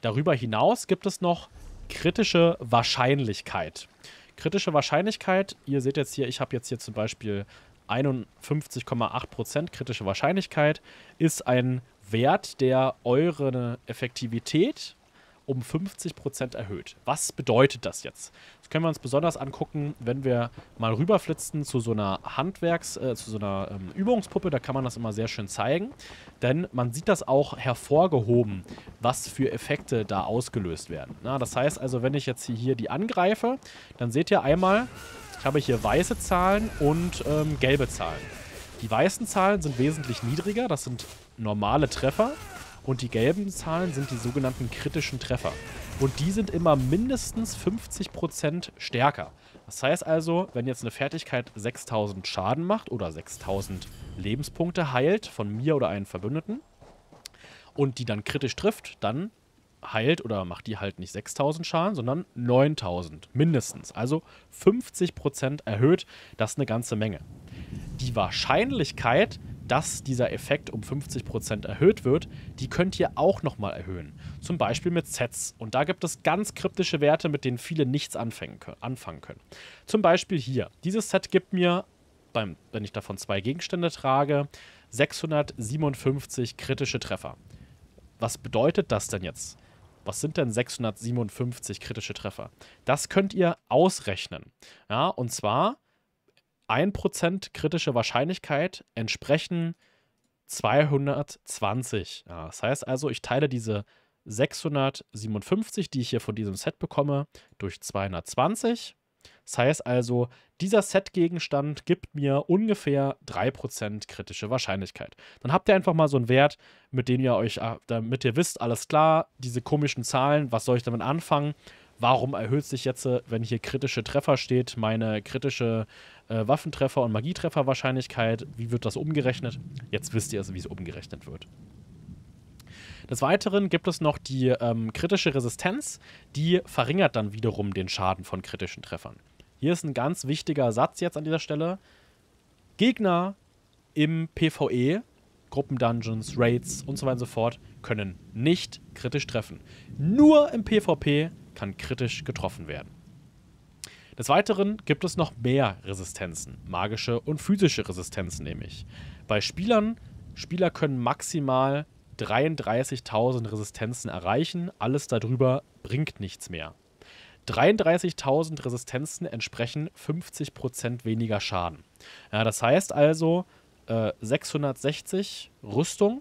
Darüber hinaus gibt es noch kritische Wahrscheinlichkeit. Kritische Wahrscheinlichkeit, ihr seht jetzt hier, ich habe jetzt hier zum Beispiel 51,8% kritische Wahrscheinlichkeit, ist ein Wert, der eure Effektivität um 50% erhöht. Was bedeutet das jetzt? können wir uns besonders angucken, wenn wir mal rüberflitzen zu so einer Handwerks-, äh, zu so einer ähm, Übungspuppe. Da kann man das immer sehr schön zeigen. Denn man sieht das auch hervorgehoben, was für Effekte da ausgelöst werden. Na, das heißt also, wenn ich jetzt hier die angreife, dann seht ihr einmal, ich habe hier weiße Zahlen und ähm, gelbe Zahlen. Die weißen Zahlen sind wesentlich niedriger, das sind normale Treffer. Und die gelben Zahlen sind die sogenannten kritischen Treffer. Und die sind immer mindestens 50% stärker. Das heißt also, wenn jetzt eine Fertigkeit 6000 Schaden macht oder 6000 Lebenspunkte heilt von mir oder einem Verbündeten und die dann kritisch trifft, dann heilt oder macht die halt nicht 6000 Schaden, sondern 9000 mindestens. Also 50% erhöht, das ist eine ganze Menge. Die Wahrscheinlichkeit, dass dieser Effekt um 50% erhöht wird, die könnt ihr auch nochmal erhöhen. Zum Beispiel mit Sets. Und da gibt es ganz kryptische Werte, mit denen viele nichts anfangen können. Zum Beispiel hier. Dieses Set gibt mir, beim, wenn ich davon zwei Gegenstände trage, 657 kritische Treffer. Was bedeutet das denn jetzt? Was sind denn 657 kritische Treffer? Das könnt ihr ausrechnen. Ja, und zwar 1% kritische Wahrscheinlichkeit entsprechen 220. Ja, das heißt also, ich teile diese 657, die ich hier von diesem Set bekomme, durch 220. Das heißt also, dieser Set-Gegenstand gibt mir ungefähr 3% kritische Wahrscheinlichkeit. Dann habt ihr einfach mal so einen Wert, mit dem ihr euch, ah, damit ihr wisst, alles klar, diese komischen Zahlen, was soll ich damit anfangen? Warum erhöht sich jetzt, äh, wenn hier kritische Treffer steht, meine kritische äh, Waffentreffer- und Magietrefferwahrscheinlichkeit. Wie wird das umgerechnet? Jetzt wisst ihr also, wie es umgerechnet wird. Des Weiteren gibt es noch die ähm, kritische Resistenz, die verringert dann wiederum den Schaden von kritischen Treffern. Hier ist ein ganz wichtiger Satz jetzt an dieser Stelle. Gegner im PvE, Gruppendungeons, Raids und so weiter und so fort, können nicht kritisch treffen. Nur im PvP kann kritisch getroffen werden. Des Weiteren gibt es noch mehr Resistenzen, magische und physische Resistenzen nämlich. Bei Spielern, Spieler können maximal 33.000 Resistenzen erreichen, alles darüber bringt nichts mehr. 33.000 Resistenzen entsprechen 50% weniger Schaden. Ja, das heißt also, äh, 660 Rüstung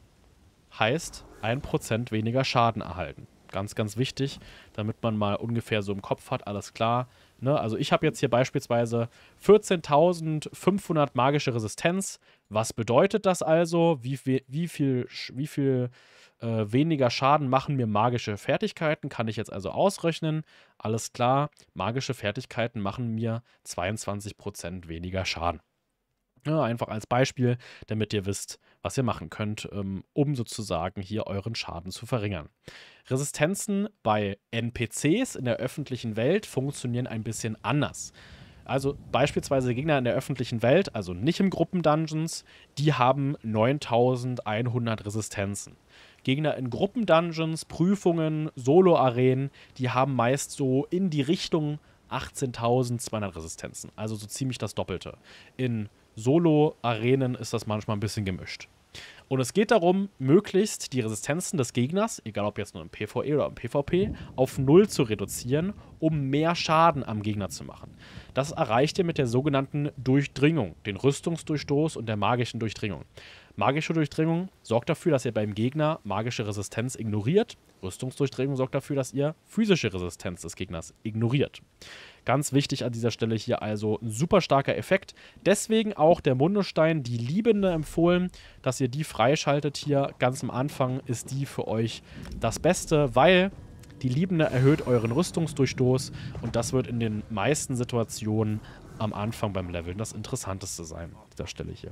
heißt 1% weniger Schaden erhalten. Ganz, ganz wichtig, damit man mal ungefähr so im Kopf hat, alles klar, Ne? Also ich habe jetzt hier beispielsweise 14.500 magische Resistenz. Was bedeutet das also? Wie, wie, viel, wie viel äh, weniger Schaden machen mir magische Fertigkeiten? Kann ich jetzt also ausrechnen. Alles klar, magische Fertigkeiten machen mir 22% weniger Schaden. Ja, ne, einfach als Beispiel, damit ihr wisst, was ihr machen könnt, ähm, um sozusagen hier euren Schaden zu verringern. Resistenzen bei NPCs in der öffentlichen Welt funktionieren ein bisschen anders. Also beispielsweise Gegner in der öffentlichen Welt, also nicht im Gruppendungeons, die haben 9100 Resistenzen. Gegner in Gruppendungeons, Prüfungen, Solo-Arenen, die haben meist so in die Richtung 18.200 Resistenzen, also so ziemlich das Doppelte. In Solo-Arenen ist das manchmal ein bisschen gemischt. Und es geht darum, möglichst die Resistenzen des Gegners, egal ob jetzt nur im PvE oder im PvP, auf Null zu reduzieren, um mehr Schaden am Gegner zu machen. Das erreicht ihr mit der sogenannten Durchdringung, den Rüstungsdurchstoß und der magischen Durchdringung. Magische Durchdringung sorgt dafür, dass ihr beim Gegner magische Resistenz ignoriert. Rüstungsdurchdringung sorgt dafür, dass ihr physische Resistenz des Gegners ignoriert. Ganz wichtig an dieser Stelle hier also ein super starker Effekt. Deswegen auch der Mundestein, die Liebende empfohlen, dass ihr die freischaltet hier. Ganz am Anfang ist die für euch das Beste, weil die Liebende erhöht euren Rüstungsdurchstoß und das wird in den meisten Situationen am Anfang beim Leveln das Interessanteste sein an dieser Stelle hier.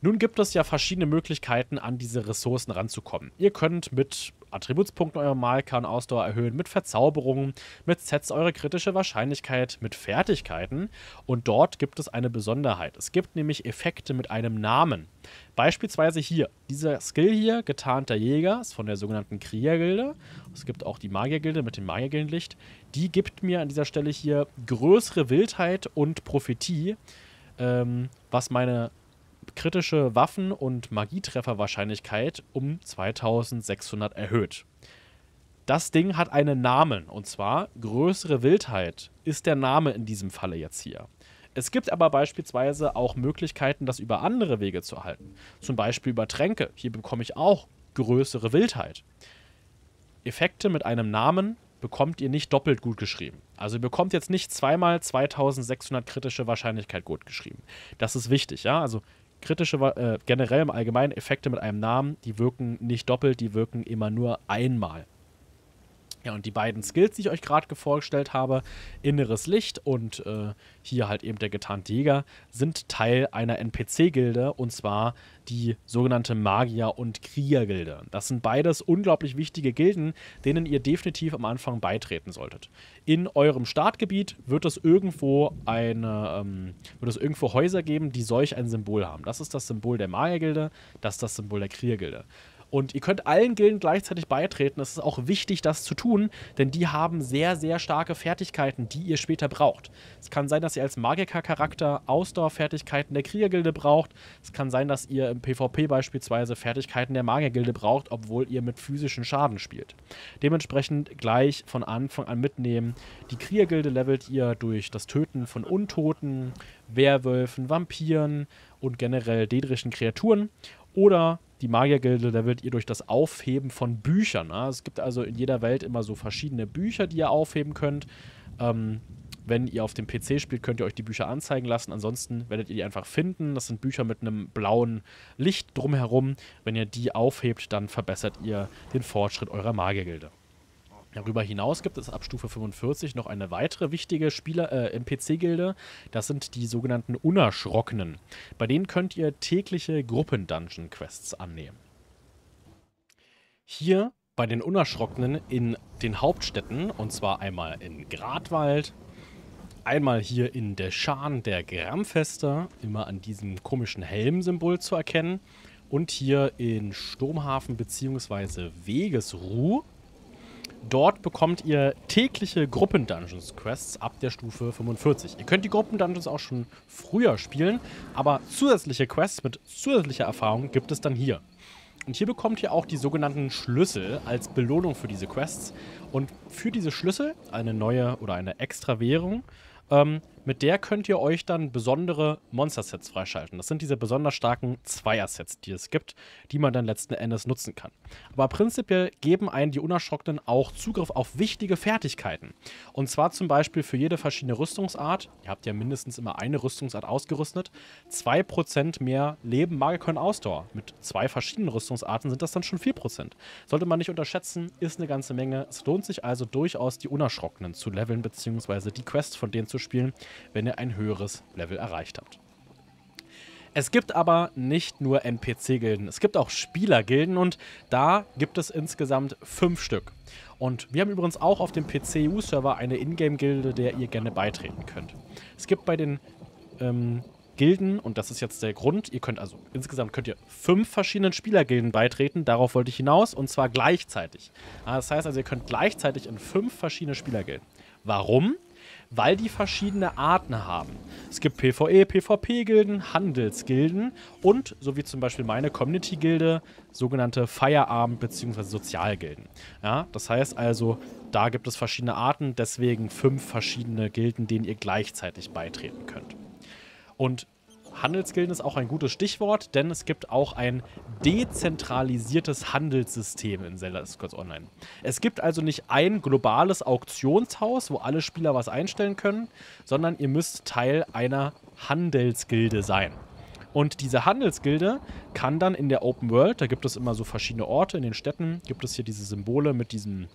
Nun gibt es ja verschiedene Möglichkeiten, an diese Ressourcen ranzukommen. Ihr könnt mit Attributspunkten eurer Malkern Ausdauer erhöhen, mit Verzauberungen, mit Sets eure kritische Wahrscheinlichkeit, mit Fertigkeiten. Und dort gibt es eine Besonderheit. Es gibt nämlich Effekte mit einem Namen. Beispielsweise hier, dieser Skill hier, getarnter Jäger, ist von der sogenannten Kriegergilde. Es gibt auch die Magiergilde mit dem Magiergildenlicht. Die gibt mir an dieser Stelle hier größere Wildheit und Prophetie, ähm, was meine kritische Waffen- und Magietrefferwahrscheinlichkeit um 2600 erhöht. Das Ding hat einen Namen, und zwar größere Wildheit ist der Name in diesem Falle jetzt hier. Es gibt aber beispielsweise auch Möglichkeiten, das über andere Wege zu erhalten. Zum Beispiel über Tränke. Hier bekomme ich auch größere Wildheit. Effekte mit einem Namen bekommt ihr nicht doppelt gut geschrieben. Also ihr bekommt jetzt nicht zweimal 2600 kritische Wahrscheinlichkeit gut geschrieben. Das ist wichtig, ja? Also kritische, äh, generell im Allgemeinen Effekte mit einem Namen, die wirken nicht doppelt, die wirken immer nur einmal. Ja, und die beiden Skills, die ich euch gerade vorgestellt habe, inneres Licht und äh, hier halt eben der getarnte Jäger, sind Teil einer NPC-Gilde und zwar die sogenannte Magier- und Krieger-Gilde. Das sind beides unglaublich wichtige Gilden, denen ihr definitiv am Anfang beitreten solltet. In eurem Startgebiet wird es irgendwo eine, ähm, wird es irgendwo Häuser geben, die solch ein Symbol haben. Das ist das Symbol der Magier-Gilde, das ist das Symbol der Krieger-Gilde. Und ihr könnt allen Gilden gleichzeitig beitreten. Es ist auch wichtig, das zu tun, denn die haben sehr, sehr starke Fertigkeiten, die ihr später braucht. Es kann sein, dass ihr als Magiker-Charakter Ausdauerfertigkeiten der Kriegergilde braucht. Es kann sein, dass ihr im PvP beispielsweise Fertigkeiten der Magiergilde braucht, obwohl ihr mit physischen Schaden spielt. Dementsprechend gleich von Anfang an mitnehmen. Die Kriegergilde levelt ihr durch das Töten von Untoten, Werwölfen, Vampiren und generell dedrischen Kreaturen. Oder die Magiergilde, da wird ihr durch das Aufheben von Büchern. Na? Ne? Es gibt also in jeder Welt immer so verschiedene Bücher, die ihr aufheben könnt. Ähm, wenn ihr auf dem PC spielt, könnt ihr euch die Bücher anzeigen lassen. Ansonsten werdet ihr die einfach finden. Das sind Bücher mit einem blauen Licht drumherum. Wenn ihr die aufhebt, dann verbessert ihr den Fortschritt eurer Magiergilde. Darüber hinaus gibt es ab Stufe 45 noch eine weitere wichtige Spieler äh, NPC-Gilde. Das sind die sogenannten Unerschrockenen. Bei denen könnt ihr tägliche gruppendungeon quests annehmen. Hier bei den Unerschrockenen in den Hauptstädten, und zwar einmal in Gradwald, einmal hier in der Schan der Gramfester, immer an diesem komischen Helm-Symbol zu erkennen, und hier in Sturmhafen bzw. Wegesruh Dort bekommt ihr tägliche gruppendungeons quests ab der Stufe 45. Ihr könnt die Gruppendungeons auch schon früher spielen, aber zusätzliche Quests mit zusätzlicher Erfahrung gibt es dann hier. Und hier bekommt ihr auch die sogenannten Schlüssel als Belohnung für diese Quests. Und für diese Schlüssel, eine neue oder eine extra Währung, ähm, mit der könnt ihr euch dann besondere Monster-Sets freischalten. Das sind diese besonders starken Zweier-Sets, die es gibt, die man dann letzten Endes nutzen kann. Aber prinzipiell geben einen die Unerschrockenen auch Zugriff auf wichtige Fertigkeiten. Und zwar zum Beispiel für jede verschiedene Rüstungsart, ihr habt ja mindestens immer eine Rüstungsart ausgerüstet, 2% mehr Leben, Magiker Ausdauer. Mit zwei verschiedenen Rüstungsarten sind das dann schon 4%. Sollte man nicht unterschätzen, ist eine ganze Menge. Es lohnt sich also durchaus, die Unerschrockenen zu leveln, beziehungsweise die Quests von denen zu spielen, wenn ihr ein höheres Level erreicht habt. Es gibt aber nicht nur NPC-Gilden, es gibt auch Spielergilden und da gibt es insgesamt fünf Stück. Und wir haben übrigens auch auf dem PCU-Server eine Ingame-Gilde, der ihr gerne beitreten könnt. Es gibt bei den ähm, Gilden, und das ist jetzt der Grund, ihr könnt also insgesamt könnt ihr fünf verschiedenen Spielergilden beitreten, darauf wollte ich hinaus, und zwar gleichzeitig. Ah, das heißt also, ihr könnt gleichzeitig in fünf verschiedene Spielergilden. Warum? weil die verschiedene Arten haben. Es gibt PvE, PvP-Gilden, Handelsgilden und, so wie zum Beispiel meine Community-Gilde, sogenannte Feierabend- bzw. Sozialgilden. Ja, das heißt also, da gibt es verschiedene Arten, deswegen fünf verschiedene Gilden, denen ihr gleichzeitig beitreten könnt. Und Handelsgilden ist auch ein gutes Stichwort, denn es gibt auch ein dezentralisiertes Handelssystem in Zelda ist kurz online. Es gibt also nicht ein globales Auktionshaus, wo alle Spieler was einstellen können, sondern ihr müsst Teil einer Handelsgilde sein. Und diese Handelsgilde kann dann in der Open World, da gibt es immer so verschiedene Orte in den Städten, gibt es hier diese Symbole mit diesem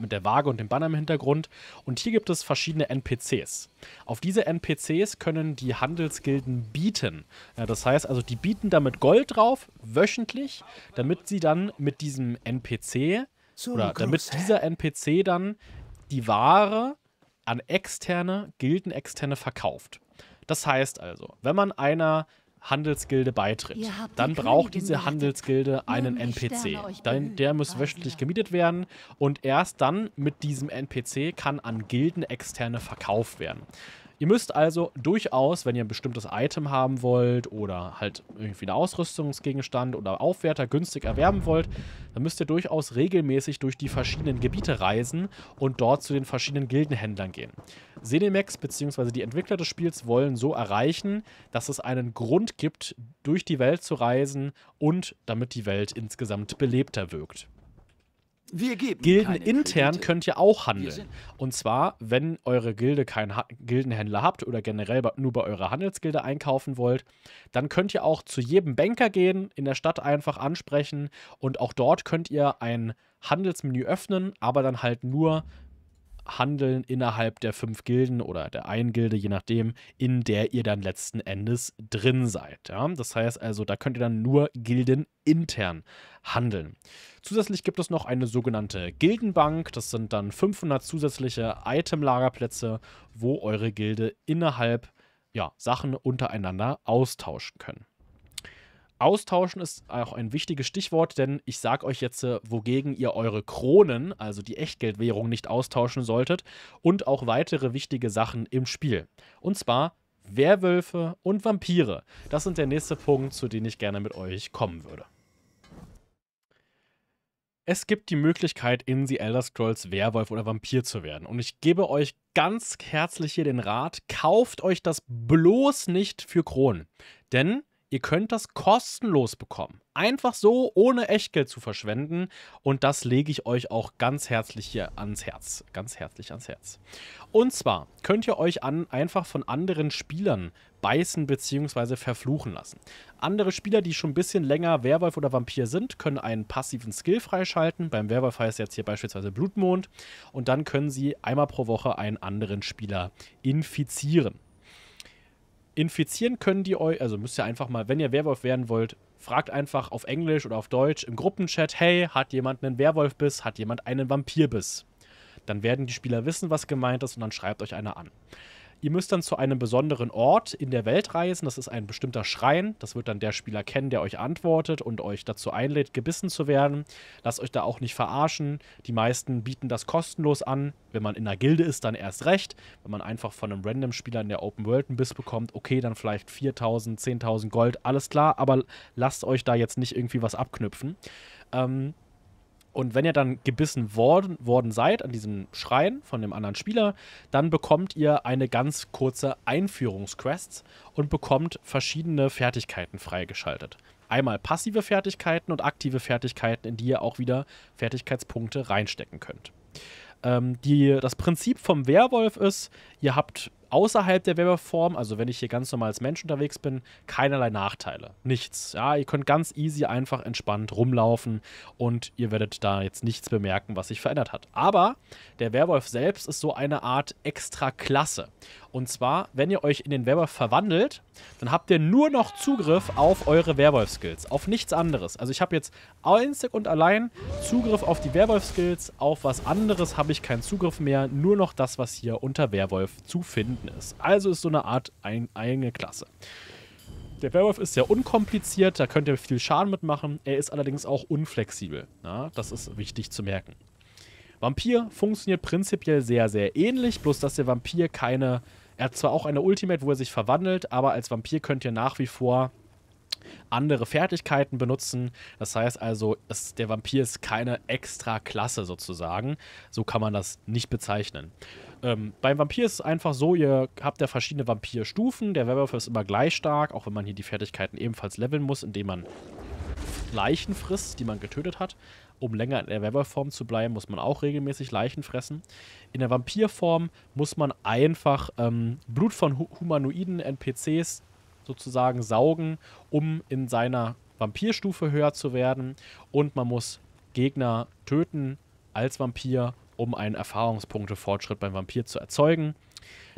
mit der Waage und dem Banner im Hintergrund. Und hier gibt es verschiedene NPCs. Auf diese NPCs können die Handelsgilden bieten. Ja, das heißt also, die bieten damit Gold drauf, wöchentlich, damit sie dann mit diesem NPC so oder groß, damit dieser NPC dann die Ware an externe, Gilden externe verkauft. Das heißt also, wenn man einer Handelsgilde beitritt, dann braucht diese Handelsgilde einen NPC. Dann, der muss wöchentlich gemietet werden und erst dann mit diesem NPC kann an Gildenexterne verkauft werden. Ihr müsst also durchaus, wenn ihr ein bestimmtes Item haben wollt oder halt irgendwie einen Ausrüstungsgegenstand oder Aufwärter günstig erwerben wollt, dann müsst ihr durchaus regelmäßig durch die verschiedenen Gebiete reisen und dort zu den verschiedenen Gildenhändlern gehen. Cinemax bzw. die Entwickler des Spiels wollen so erreichen, dass es einen Grund gibt, durch die Welt zu reisen und damit die Welt insgesamt belebter wirkt. Wir geben Gilden intern Kredite. könnt ihr auch handeln. Und zwar, wenn eure Gilde keinen ha Gildenhändler habt oder generell nur bei eurer Handelsgilde einkaufen wollt, dann könnt ihr auch zu jedem Banker gehen, in der Stadt einfach ansprechen und auch dort könnt ihr ein Handelsmenü öffnen, aber dann halt nur Handeln innerhalb der fünf Gilden oder der einen Gilde, je nachdem, in der ihr dann letzten Endes drin seid. Ja? Das heißt also, da könnt ihr dann nur Gilden intern handeln. Zusätzlich gibt es noch eine sogenannte Gildenbank. Das sind dann 500 zusätzliche Item-Lagerplätze, wo eure Gilde innerhalb ja, Sachen untereinander austauschen können. Austauschen ist auch ein wichtiges Stichwort, denn ich sage euch jetzt, äh, wogegen ihr eure Kronen, also die Echtgeldwährung, nicht austauschen solltet und auch weitere wichtige Sachen im Spiel. Und zwar Werwölfe und Vampire. Das sind der nächste Punkt, zu dem ich gerne mit euch kommen würde. Es gibt die Möglichkeit, in The Elder Scrolls Werwolf oder Vampir zu werden. Und ich gebe euch ganz herzlich hier den Rat, kauft euch das bloß nicht für Kronen. Denn Ihr könnt das kostenlos bekommen. Einfach so, ohne Echtgeld zu verschwenden. Und das lege ich euch auch ganz herzlich hier ans Herz. Ganz herzlich ans Herz. Und zwar könnt ihr euch an, einfach von anderen Spielern beißen bzw. verfluchen lassen. Andere Spieler, die schon ein bisschen länger Werwolf oder Vampir sind, können einen passiven Skill freischalten. Beim Werwolf heißt jetzt hier beispielsweise Blutmond. Und dann können sie einmal pro Woche einen anderen Spieler infizieren. Infizieren können die euch, also müsst ihr einfach mal, wenn ihr Werwolf werden wollt, fragt einfach auf Englisch oder auf Deutsch im Gruppenchat, hey, hat jemand einen Werwolfbiss, hat jemand einen Vampirbiss? Dann werden die Spieler wissen, was gemeint ist und dann schreibt euch einer an. Ihr müsst dann zu einem besonderen Ort in der Welt reisen. Das ist ein bestimmter Schrein. Das wird dann der Spieler kennen, der euch antwortet und euch dazu einlädt, gebissen zu werden. Lasst euch da auch nicht verarschen. Die meisten bieten das kostenlos an. Wenn man in einer Gilde ist, dann erst recht. Wenn man einfach von einem Random-Spieler in der Open World einen Biss bekommt, okay, dann vielleicht 4000, 10.000 Gold, alles klar. Aber lasst euch da jetzt nicht irgendwie was abknüpfen. Ähm, und wenn ihr dann gebissen worden, worden seid an diesem Schrein von dem anderen Spieler, dann bekommt ihr eine ganz kurze Einführungsquest und bekommt verschiedene Fertigkeiten freigeschaltet. Einmal passive Fertigkeiten und aktive Fertigkeiten, in die ihr auch wieder Fertigkeitspunkte reinstecken könnt. Ähm, die, das Prinzip vom Werwolf ist, ihr habt außerhalb der Werbeform, also wenn ich hier ganz normal als Mensch unterwegs bin, keinerlei Nachteile. Nichts. Ja, ihr könnt ganz easy einfach entspannt rumlaufen und ihr werdet da jetzt nichts bemerken, was sich verändert hat. Aber der Werwolf selbst ist so eine Art extra Klasse. Und zwar, wenn ihr euch in den Werwolf verwandelt, dann habt ihr nur noch Zugriff auf eure Werwolf-Skills, auf nichts anderes. Also ich habe jetzt einzig und allein Zugriff auf die Werwolf-Skills, auf was anderes habe ich keinen Zugriff mehr, nur noch das, was hier unter Werwolf zu finden vorhanden ist. Also ist so eine Art ein, eigene Klasse. Der Werwolf ist sehr unkompliziert, da könnt ihr viel Schaden mitmachen. Er ist allerdings auch unflexibel. Ja, das ist wichtig zu merken. Vampir funktioniert prinzipiell sehr, sehr ähnlich, bloß dass der Vampir keine... Er hat zwar auch eine Ultimate, wo er sich verwandelt, aber als Vampir könnt ihr nach wie vor andere Fertigkeiten benutzen. Das heißt also, es, der Vampir ist keine extra Klasse sozusagen. So kann man das nicht bezeichnen. Ähm, beim Vampir ist es einfach so, ihr habt ja verschiedene Vampirstufen. Der Werwolf ist immer gleich stark, auch wenn man hier die Fertigkeiten ebenfalls leveln muss, indem man Leichen frisst, die man getötet hat. Um länger in der werwolf zu bleiben, muss man auch regelmäßig Leichen fressen. In der Vampirform muss man einfach ähm, Blut von Humanoiden, NPCs sozusagen saugen, um in seiner Vampirstufe höher zu werden. Und man muss Gegner töten als Vampir, um einen Erfahrungspunktefortschritt beim Vampir zu erzeugen.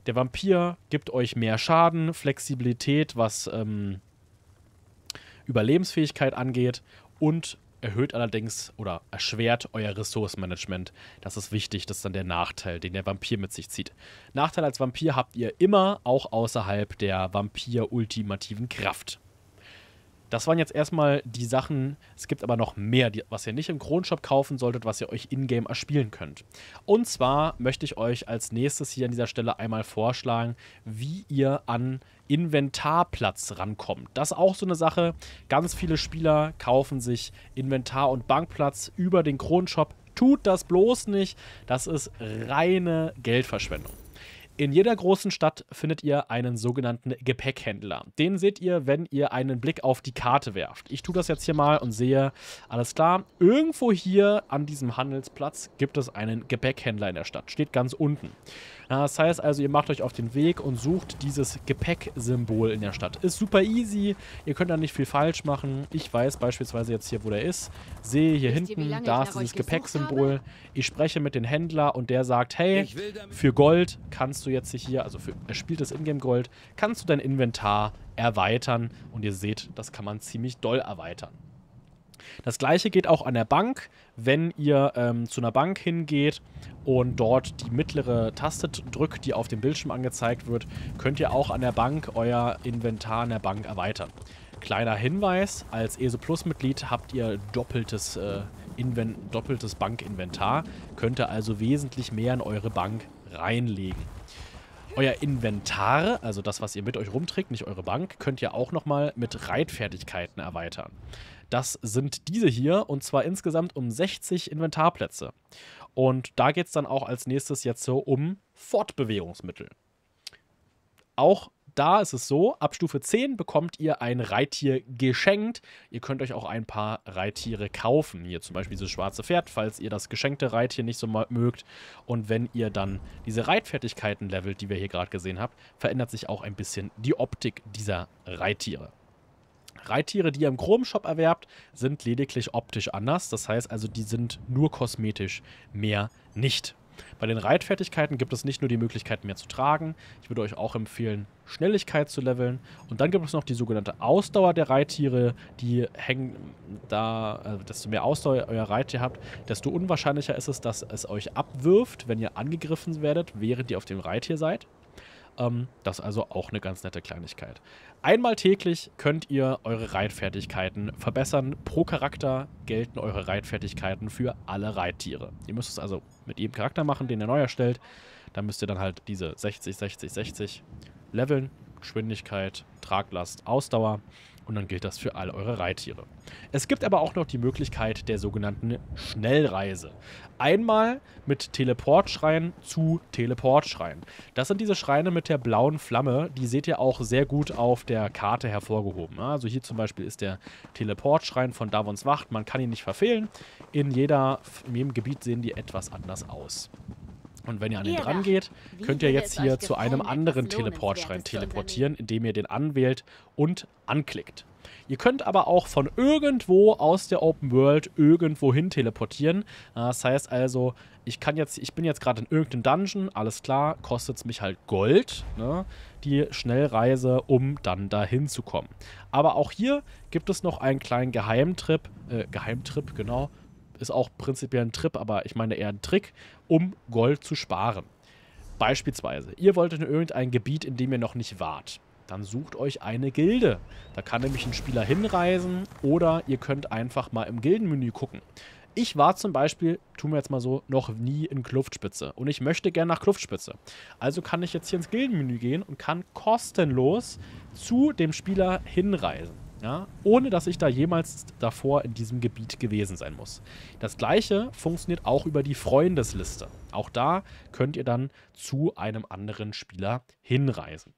Der Vampir gibt euch mehr Schaden, Flexibilität, was ähm, Überlebensfähigkeit angeht und erhöht allerdings oder erschwert euer Ressourcenmanagement. Das ist wichtig, das ist dann der Nachteil, den der Vampir mit sich zieht. Nachteil als Vampir habt ihr immer auch außerhalb der Vampir-ultimativen Kraft. Das waren jetzt erstmal die Sachen. Es gibt aber noch mehr, die, was ihr nicht im Kronshop kaufen solltet, was ihr euch in-game erspielen könnt. Und zwar möchte ich euch als nächstes hier an dieser Stelle einmal vorschlagen, wie ihr an Inventarplatz rankommt. Das ist auch so eine Sache. Ganz viele Spieler kaufen sich Inventar und Bankplatz über den Kronshop. Tut das bloß nicht. Das ist reine Geldverschwendung. In jeder großen Stadt findet ihr einen sogenannten Gepäckhändler. Den seht ihr, wenn ihr einen Blick auf die Karte werft. Ich tue das jetzt hier mal und sehe, alles klar, irgendwo hier an diesem Handelsplatz gibt es einen Gepäckhändler in der Stadt. Steht ganz unten. Das heißt also, ihr macht euch auf den Weg und sucht dieses Gepäcksymbol in der Stadt. Ist super easy, ihr könnt da nicht viel falsch machen. Ich weiß beispielsweise jetzt hier, wo der ist. Sehe hier Wisst hinten, ihr, da ist dieses Gepäcksymbol. Ich spreche mit dem Händler und der sagt, hey, für Gold kannst du du jetzt hier, also für erspieltes Ingame-Gold, kannst du dein Inventar erweitern. Und ihr seht, das kann man ziemlich doll erweitern. Das gleiche geht auch an der Bank. Wenn ihr ähm, zu einer Bank hingeht und dort die mittlere Taste drückt, die auf dem Bildschirm angezeigt wird, könnt ihr auch an der Bank euer Inventar an der Bank erweitern. Kleiner Hinweis, als ESO Plus Mitglied habt ihr doppeltes, äh, doppeltes Bankinventar, könnt ihr also wesentlich mehr in eure Bank reinlegen. Euer Inventar, also das, was ihr mit euch rumträgt, nicht eure Bank, könnt ihr auch nochmal mit Reitfertigkeiten erweitern. Das sind diese hier und zwar insgesamt um 60 Inventarplätze. Und da geht es dann auch als nächstes jetzt so um Fortbewegungsmittel. Auch da ist es so, ab Stufe 10 bekommt ihr ein Reittier geschenkt. Ihr könnt euch auch ein paar Reittiere kaufen. Hier zum Beispiel dieses schwarze Pferd, falls ihr das geschenkte Reittier nicht so mögt. Und wenn ihr dann diese Reitfertigkeiten levelt, die wir hier gerade gesehen habt, verändert sich auch ein bisschen die Optik dieser Reittiere. Reittiere, die ihr im Chrom-Shop erwerbt, sind lediglich optisch anders. Das heißt also, die sind nur kosmetisch, mehr nicht. Bei den Reitfertigkeiten gibt es nicht nur die Möglichkeit, mehr zu tragen. Ich würde euch auch empfehlen, Schnelligkeit zu leveln. Und dann gibt es noch die sogenannte Ausdauer der Reittiere. Die hängen da, also desto mehr Ausdauer euer Reittier habt, desto unwahrscheinlicher ist es, dass es euch abwirft, wenn ihr angegriffen werdet, während ihr auf dem Reittier seid. Ähm, das ist also auch eine ganz nette Kleinigkeit. Einmal täglich könnt ihr eure Reitfertigkeiten verbessern. Pro Charakter gelten eure Reitfertigkeiten für alle Reittiere. Ihr müsst es also mit jedem Charakter machen, den ihr neu erstellt. Da müsst ihr dann halt diese 60, 60, 60 leveln. Geschwindigkeit, Traglast, Ausdauer und dann gilt das für all eure Reittiere. Es gibt aber auch noch die Möglichkeit der sogenannten Schnellreise. Einmal mit Teleportschrein zu Teleportschrein. Das sind diese Schreine mit der blauen Flamme. Die seht ihr auch sehr gut auf der Karte hervorgehoben. Also hier zum Beispiel ist der Teleportschrein von Davons Wacht. Man kann ihn nicht verfehlen. In, jeder, in jedem Gebiet sehen die etwas anders aus. Und wenn ihr an ihn dran geht, könnt ihr jetzt hier zu einem anderen Teleportschrein teleportieren, indem ihr den anwählt und anklickt. Ihr könnt aber auch von irgendwo aus der Open World irgendwo hin teleportieren. Ah, das heißt also, ich kann jetzt, ich bin jetzt gerade in irgendeinem Dungeon, alles klar, kostet es mich halt Gold, ne? die Schnellreise, um dann dahin zu kommen. Aber auch hier gibt es noch einen kleinen Geheimtrip, äh, Geheimtrip, genau, ist auch prinzipiell ein Trip, aber ich meine eher ein Trick, um Gold zu sparen. Beispielsweise, ihr wollt in irgendein Gebiet, in dem ihr noch nicht wart. Dann sucht euch eine Gilde. Da kann nämlich ein Spieler hinreisen oder ihr könnt einfach mal im Gildenmenü gucken. Ich war zum Beispiel, tun wir jetzt mal so, noch nie in Kluftspitze. Und ich möchte gerne nach Kluftspitze. Also kann ich jetzt hier ins Gildenmenü gehen und kann kostenlos zu dem Spieler hinreisen ja, ohne dass ich da jemals davor in diesem Gebiet gewesen sein muss. Das gleiche funktioniert auch über die Freundesliste. Auch da könnt ihr dann zu einem anderen Spieler hinreisen.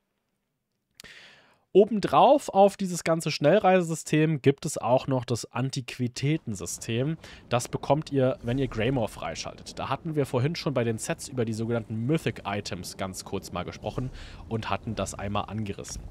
Obendrauf auf dieses ganze Schnellreisesystem gibt es auch noch das Antiquitätensystem. Das bekommt ihr, wenn ihr Greymore freischaltet. Da hatten wir vorhin schon bei den Sets über die sogenannten Mythic Items ganz kurz mal gesprochen und hatten das einmal angerissen.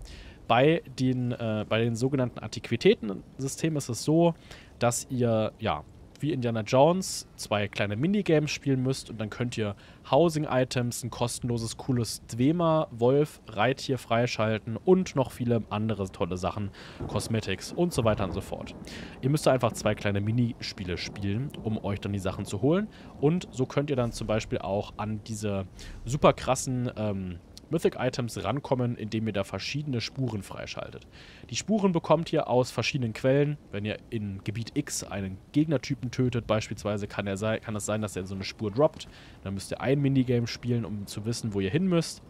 Bei den, äh, bei den sogenannten Antiquitäten-Systemen ist es so, dass ihr, ja, wie Indiana Jones zwei kleine Minigames spielen müsst und dann könnt ihr Housing-Items, ein kostenloses, cooles Dwemer, Wolf, Reittier freischalten und noch viele andere tolle Sachen, Cosmetics und so weiter und so fort. Ihr müsst einfach zwei kleine Minispiele spielen, um euch dann die Sachen zu holen und so könnt ihr dann zum Beispiel auch an diese super krassen ähm, Mythic-Items rankommen, indem ihr da verschiedene Spuren freischaltet. Die Spuren bekommt ihr aus verschiedenen Quellen. Wenn ihr in Gebiet X einen Gegnertypen tötet, beispielsweise, kann, er sei, kann es sein, dass er so eine Spur droppt. Dann müsst ihr ein Minigame spielen, um zu wissen, wo ihr hin müsst.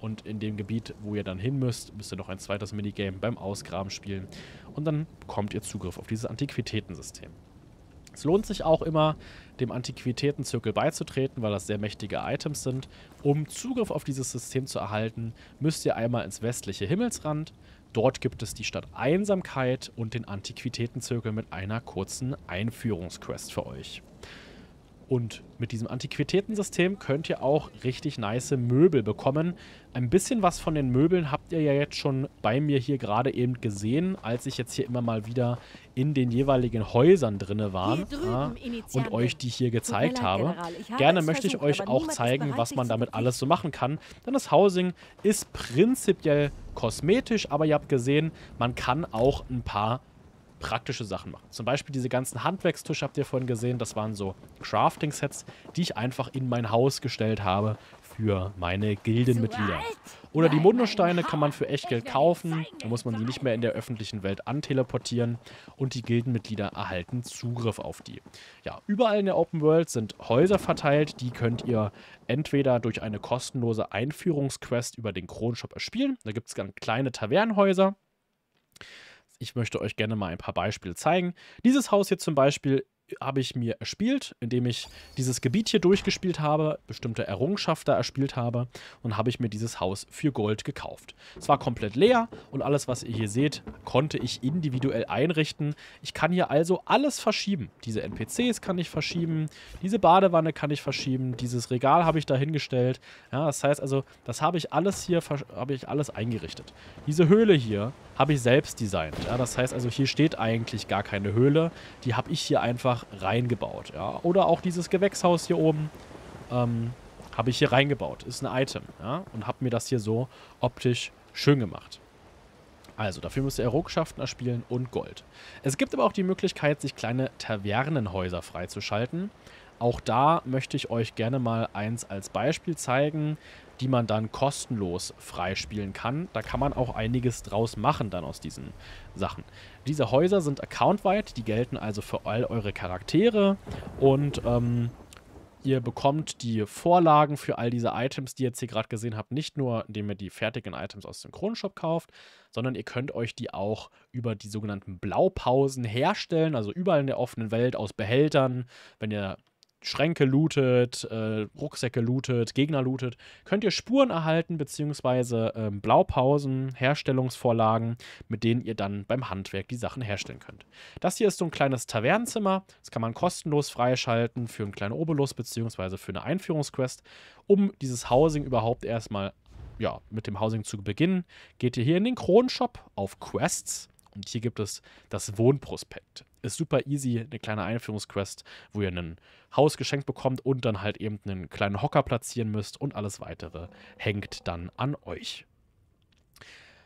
Und in dem Gebiet, wo ihr dann hin müsst, müsst ihr noch ein zweites Minigame beim Ausgraben spielen. Und dann bekommt ihr Zugriff auf dieses Antiquitätensystem. Es lohnt sich auch immer, dem Antiquitätenzirkel beizutreten, weil das sehr mächtige Items sind. Um Zugriff auf dieses System zu erhalten, müsst ihr einmal ins westliche Himmelsrand. Dort gibt es die Stadt Einsamkeit und den Antiquitätenzirkel mit einer kurzen Einführungsquest für euch. Und mit diesem Antiquitätensystem könnt ihr auch richtig nice Möbel bekommen. Ein bisschen was von den Möbeln habt ihr ja jetzt schon bei mir hier gerade eben gesehen, als ich jetzt hier immer mal wieder in den jeweiligen Häusern drinne war ja, ah, und euch die hier gezeigt habe. Gerne möchte ich euch auch zeigen, was man damit alles so machen kann. Denn das Housing ist prinzipiell kosmetisch, aber ihr habt gesehen, man kann auch ein paar praktische Sachen machen. Zum Beispiel diese ganzen Handwerkstische habt ihr vorhin gesehen. Das waren so Crafting-Sets, die ich einfach in mein Haus gestellt habe für meine Gildenmitglieder. Oder die Mundosteine kann man für echt Geld kaufen. Da muss man sie nicht mehr in der öffentlichen Welt anteleportieren. Und die Gildenmitglieder erhalten Zugriff auf die. Ja, überall in der Open World sind Häuser verteilt. Die könnt ihr entweder durch eine kostenlose Einführungsquest über den Kronshop erspielen. Da gibt es dann kleine Tavernenhäuser. Ich möchte euch gerne mal ein paar Beispiele zeigen. Dieses Haus hier zum Beispiel habe ich mir erspielt, indem ich dieses Gebiet hier durchgespielt habe, bestimmte Errungenschaften erspielt habe und habe ich mir dieses Haus für Gold gekauft. Es war komplett leer und alles, was ihr hier seht, konnte ich individuell einrichten. Ich kann hier also alles verschieben. Diese NPCs kann ich verschieben, diese Badewanne kann ich verschieben, dieses Regal habe ich da hingestellt. Ja, das heißt also, das habe ich alles hier, habe ich alles eingerichtet. Diese Höhle hier habe ich selbst designt. Ja, das heißt also, hier steht eigentlich gar keine Höhle. Die habe ich hier einfach reingebaut. Ja? Oder auch dieses Gewächshaus hier oben ähm, habe ich hier reingebaut. Ist ein Item. Ja? Und habe mir das hier so optisch schön gemacht. Also, dafür müsst ihr Errungenschaften erspielen und Gold. Es gibt aber auch die Möglichkeit, sich kleine Tavernenhäuser freizuschalten. Auch da möchte ich euch gerne mal eins als Beispiel zeigen die man dann kostenlos freispielen kann. Da kann man auch einiges draus machen dann aus diesen Sachen. Diese Häuser sind accountweit, die gelten also für all eure Charaktere und ähm, Ihr bekommt die Vorlagen für all diese Items, die ihr jetzt hier gerade gesehen habt, nicht nur, indem ihr die fertigen Items aus dem Kronenshop kauft, sondern ihr könnt euch die auch über die sogenannten Blaupausen herstellen, also überall in der offenen Welt aus Behältern. Wenn ihr Schränke lootet, äh, Rucksäcke lootet, Gegner lootet, könnt ihr Spuren erhalten, beziehungsweise äh, Blaupausen, Herstellungsvorlagen, mit denen ihr dann beim Handwerk die Sachen herstellen könnt. Das hier ist so ein kleines Tavernenzimmer. Das kann man kostenlos freischalten für einen kleinen Obolus, beziehungsweise für eine Einführungsquest, um dieses Housing überhaupt erstmal ja, mit dem Housing zu beginnen. Geht ihr hier in den Kronenshop auf Quests und hier gibt es das Wohnprospekt ist super easy, eine kleine Einführungsquest, wo ihr ein Haus geschenkt bekommt und dann halt eben einen kleinen Hocker platzieren müsst und alles weitere hängt dann an euch.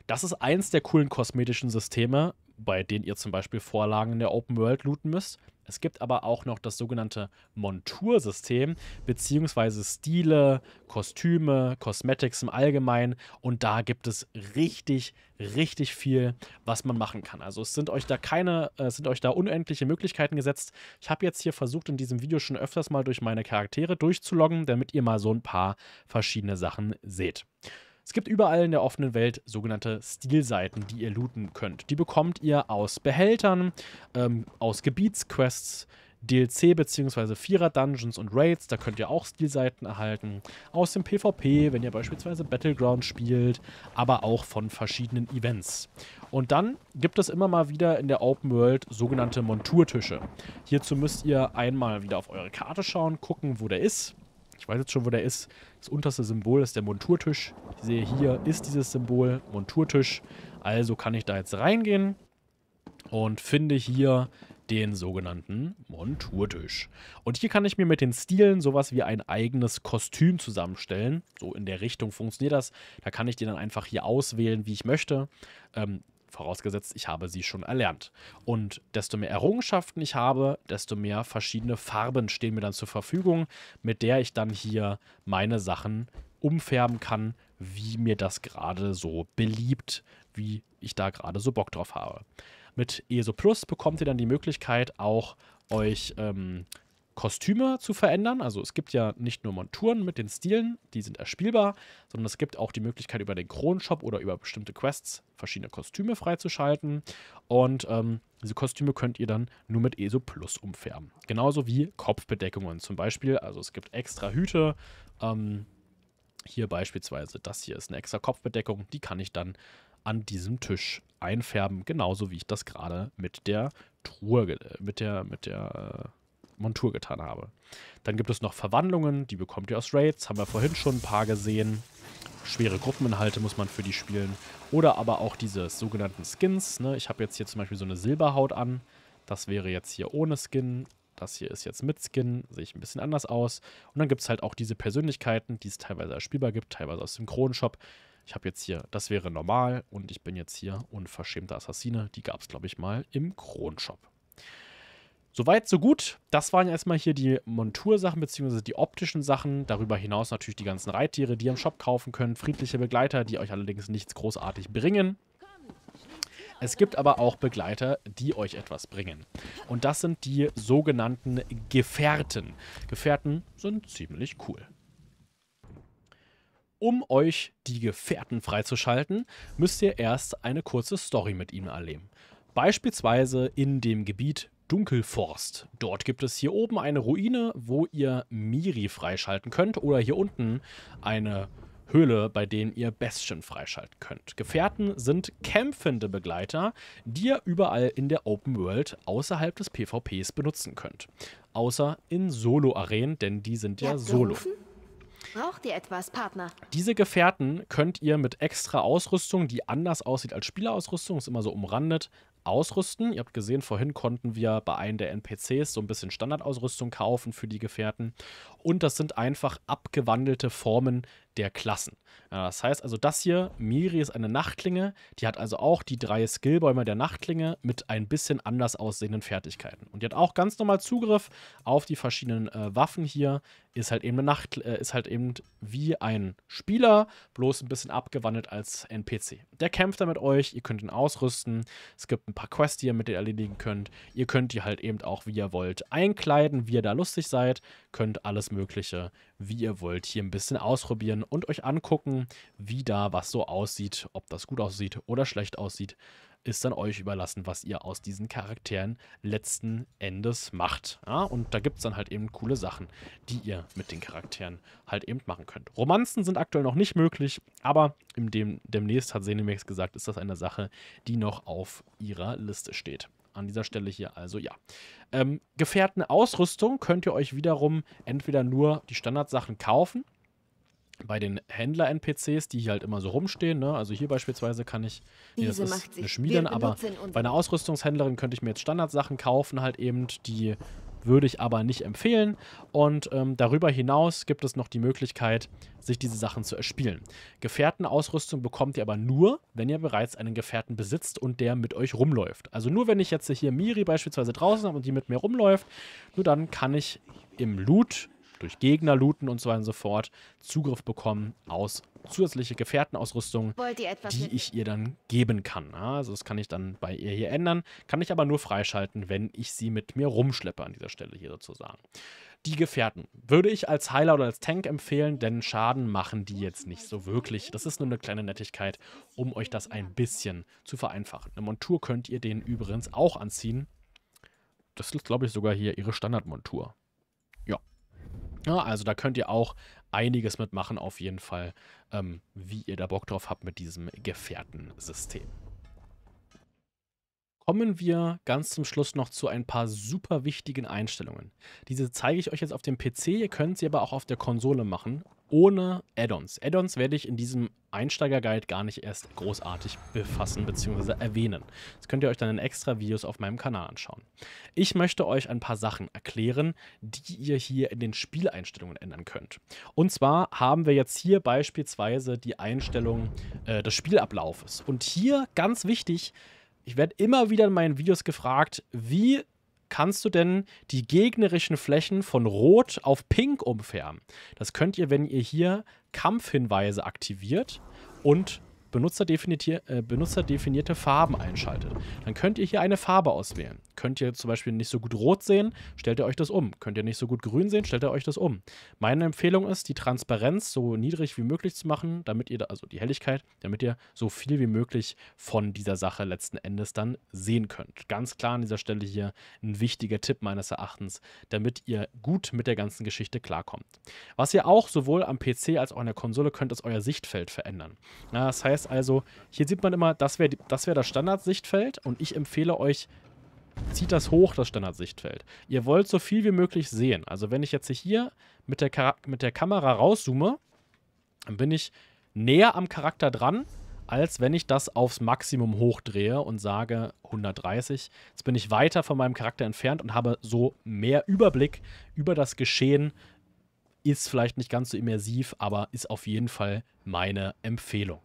Das ist eins der coolen kosmetischen Systeme, bei denen ihr zum Beispiel Vorlagen in der Open World looten müsst. Es gibt aber auch noch das sogenannte Montursystem, beziehungsweise Stile, Kostüme, Cosmetics im Allgemeinen. Und da gibt es richtig, richtig viel, was man machen kann. Also es sind euch da keine, äh, sind euch da unendliche Möglichkeiten gesetzt. Ich habe jetzt hier versucht, in diesem Video schon öfters mal durch meine Charaktere durchzuloggen, damit ihr mal so ein paar verschiedene Sachen seht. Es gibt überall in der offenen Welt sogenannte Stilseiten, die ihr looten könnt. Die bekommt ihr aus Behältern, ähm, aus Gebietsquests, DLC bzw. Vierer-Dungeons und Raids, da könnt ihr auch Stilseiten erhalten. Aus dem PvP, wenn ihr beispielsweise Battleground spielt, aber auch von verschiedenen Events. Und dann gibt es immer mal wieder in der Open World sogenannte Monturtische. Hierzu müsst ihr einmal wieder auf eure Karte schauen, gucken, wo der ist ich weiß jetzt schon, wo der ist. Das unterste Symbol ist der Monturtisch. Ich sehe hier ist dieses Symbol Monturtisch. Also kann ich da jetzt reingehen und finde hier den sogenannten Monturtisch. Und hier kann ich mir mit den Stilen sowas wie ein eigenes Kostüm zusammenstellen. So in der Richtung funktioniert das. Da kann ich den dann einfach hier auswählen, wie ich möchte. Ähm, vorausgesetzt, ich habe sie schon erlernt. Und desto mehr Errungenschaften ich habe, desto mehr verschiedene Farben stehen mir dann zur Verfügung, mit der ich dann hier meine Sachen umfärben kann, wie mir das gerade so beliebt, wie ich da gerade so Bock drauf habe. Mit ESO Plus bekommt ihr dann die Möglichkeit, auch euch ähm, Kostüme zu verändern. Also es gibt ja nicht nur Monturen mit den Stilen, die sind erspielbar, sondern es gibt auch die Möglichkeit, über den Kronenshop oder über bestimmte Quests verschiedene Kostüme freizuschalten. Und ähm, diese Kostüme könnt ihr dann nur mit ESO Plus umfärben. Genauso wie Kopfbedeckungen zum Beispiel. Also es gibt extra Hüte. Ähm, hier beispielsweise, das hier ist eine extra Kopfbedeckung, die kann ich dann an diesem Tisch einfärben, genauso wie ich das gerade mit der Truhe, mit der, mit der äh, Montur getan habe. Dann gibt es noch Verwandlungen, die bekommt ihr aus Raids, haben wir vorhin schon ein paar gesehen. Schwere Gruppeninhalte muss man für die spielen. Oder aber auch diese sogenannten Skins. Ne? Ich habe jetzt hier zum Beispiel so eine Silberhaut an. Das wäre jetzt hier ohne Skin. Das hier ist jetzt mit Skin, sehe ich ein bisschen anders aus. Und dann gibt es halt auch diese Persönlichkeiten, die es teilweise als spielbar gibt, teilweise aus dem Kronenshop. Ich habe jetzt hier, das wäre normal und ich bin jetzt hier unverschämte Assassine. Die gab es, glaube ich, mal im Kronshop. Soweit, so gut. Das waren erstmal hier die Montursachen bzw. die optischen Sachen. Darüber hinaus natürlich die ganzen Reittiere, die ihr im Shop kaufen könnt. Friedliche Begleiter, die euch allerdings nichts großartig bringen. Es gibt aber auch Begleiter, die euch etwas bringen. Und das sind die sogenannten Gefährten. Gefährten sind ziemlich cool. Um euch die Gefährten freizuschalten, müsst ihr erst eine kurze Story mit ihnen erleben. Beispielsweise in dem Gebiet Dunkelforst. Dort gibt es hier oben eine Ruine, wo ihr Miri freischalten könnt oder hier unten eine Höhle, bei denen ihr Bestien freischalten könnt. Gefährten sind kämpfende Begleiter, die ihr überall in der Open World außerhalb des PvPs benutzen könnt. Außer in Solo-Arenen, denn die sind ja, ja solo. Gerufen? Braucht ihr etwas, Partner? Diese Gefährten könnt ihr mit extra Ausrüstung, die anders aussieht als Spielerausrüstung, ist immer so umrandet, ausrüsten. Ihr habt gesehen, vorhin konnten wir bei einem der NPCs so ein bisschen Standardausrüstung kaufen für die Gefährten. Und das sind einfach abgewandelte Formen der Klassen. Das heißt also, das hier, Miri ist eine Nachtlinge, die hat also auch die drei Skillbäume der Nachtlinge mit ein bisschen anders aussehenden Fertigkeiten. Und die hat auch ganz normal Zugriff auf die verschiedenen äh, Waffen hier, ist halt eben eine Nacht, äh, ist halt eben wie ein Spieler, bloß ein bisschen abgewandelt als NPC. Der kämpft dann mit euch, ihr könnt ihn ausrüsten, es gibt ein paar Quests, die ihr mit denen erledigen könnt, ihr könnt die halt eben auch, wie ihr wollt, einkleiden, wie ihr da lustig seid, könnt alles mögliche, wie ihr wollt, hier ein bisschen ausprobieren und euch angucken, wie da was so aussieht, ob das gut aussieht oder schlecht aussieht, ist dann euch überlassen, was ihr aus diesen Charakteren letzten Endes macht. Ja, und da gibt es dann halt eben coole Sachen, die ihr mit den Charakteren halt eben machen könnt. Romanzen sind aktuell noch nicht möglich, aber im dem, demnächst, hat Senemex gesagt, ist das eine Sache, die noch auf ihrer Liste steht an dieser Stelle hier also ja. Ähm, Ausrüstung könnt ihr euch wiederum entweder nur die Standardsachen kaufen bei den Händler-NPCs, die hier halt immer so rumstehen, ne? also hier beispielsweise kann ich, nee, das ist eine Schmieden, aber bei einer Ausrüstungshändlerin könnte ich mir jetzt Standardsachen kaufen, halt eben, die würde ich aber nicht empfehlen. Und ähm, darüber hinaus gibt es noch die Möglichkeit, sich diese Sachen zu erspielen. Gefährtenausrüstung bekommt ihr aber nur, wenn ihr bereits einen Gefährten besitzt und der mit euch rumläuft. Also nur wenn ich jetzt hier Miri beispielsweise draußen habe und die mit mir rumläuft, nur dann kann ich im Loot durch Gegner looten und so weiter und so fort Zugriff bekommen aus zusätzliche Gefährtenausrüstung, die ich ihr dann geben kann. Also das kann ich dann bei ihr hier ändern, kann ich aber nur freischalten, wenn ich sie mit mir rumschleppe an dieser Stelle hier sozusagen. Die Gefährten würde ich als Heiler oder als Tank empfehlen, denn Schaden machen die jetzt nicht so wirklich. Das ist nur eine kleine Nettigkeit, um euch das ein bisschen zu vereinfachen. Eine Montur könnt ihr den übrigens auch anziehen. Das ist, glaube ich, sogar hier ihre Standardmontur. Ja, ne? also da könnt ihr auch einiges mitmachen, auf jeden Fall, ähm, wie ihr da Bock drauf habt mit diesem Gefährtensystem. Kommen wir ganz zum Schluss noch zu ein paar super wichtigen Einstellungen. Diese zeige ich euch jetzt auf dem PC, ihr könnt sie aber auch auf der Konsole machen ohne Add-ons. Add-ons werde ich in diesem Einsteiger-Guide gar nicht erst großartig befassen bzw. erwähnen. Das könnt ihr euch dann in extra Videos auf meinem Kanal anschauen. Ich möchte euch ein paar Sachen erklären, die ihr hier in den Spieleinstellungen ändern könnt. Und zwar haben wir jetzt hier beispielsweise die Einstellung äh, des Spielablaufes. Und hier ganz wichtig, ich werde immer wieder in meinen Videos gefragt, wie kannst du denn die gegnerischen Flächen von Rot auf Pink umfärben. Das könnt ihr, wenn ihr hier Kampfhinweise aktiviert und äh, benutzerdefinierte, Farben einschaltet. Dann könnt ihr hier eine Farbe auswählen. Könnt ihr zum Beispiel nicht so gut rot sehen, stellt ihr euch das um. Könnt ihr nicht so gut grün sehen, stellt ihr euch das um. Meine Empfehlung ist, die Transparenz so niedrig wie möglich zu machen, damit ihr, also die Helligkeit, damit ihr so viel wie möglich von dieser Sache letzten Endes dann sehen könnt. Ganz klar an dieser Stelle hier ein wichtiger Tipp meines Erachtens, damit ihr gut mit der ganzen Geschichte klarkommt. Was ihr auch sowohl am PC als auch in der Konsole könnt, ist euer Sichtfeld verändern. Das heißt, also hier sieht man immer, das wäre das, wär das Standardsichtfeld und ich empfehle euch, zieht das hoch, das Standardsichtfeld. Ihr wollt so viel wie möglich sehen. Also wenn ich jetzt hier mit der, mit der Kamera rauszoome, dann bin ich näher am Charakter dran, als wenn ich das aufs Maximum hochdrehe und sage 130. Jetzt bin ich weiter von meinem Charakter entfernt und habe so mehr Überblick über das Geschehen. Ist vielleicht nicht ganz so immersiv, aber ist auf jeden Fall meine Empfehlung.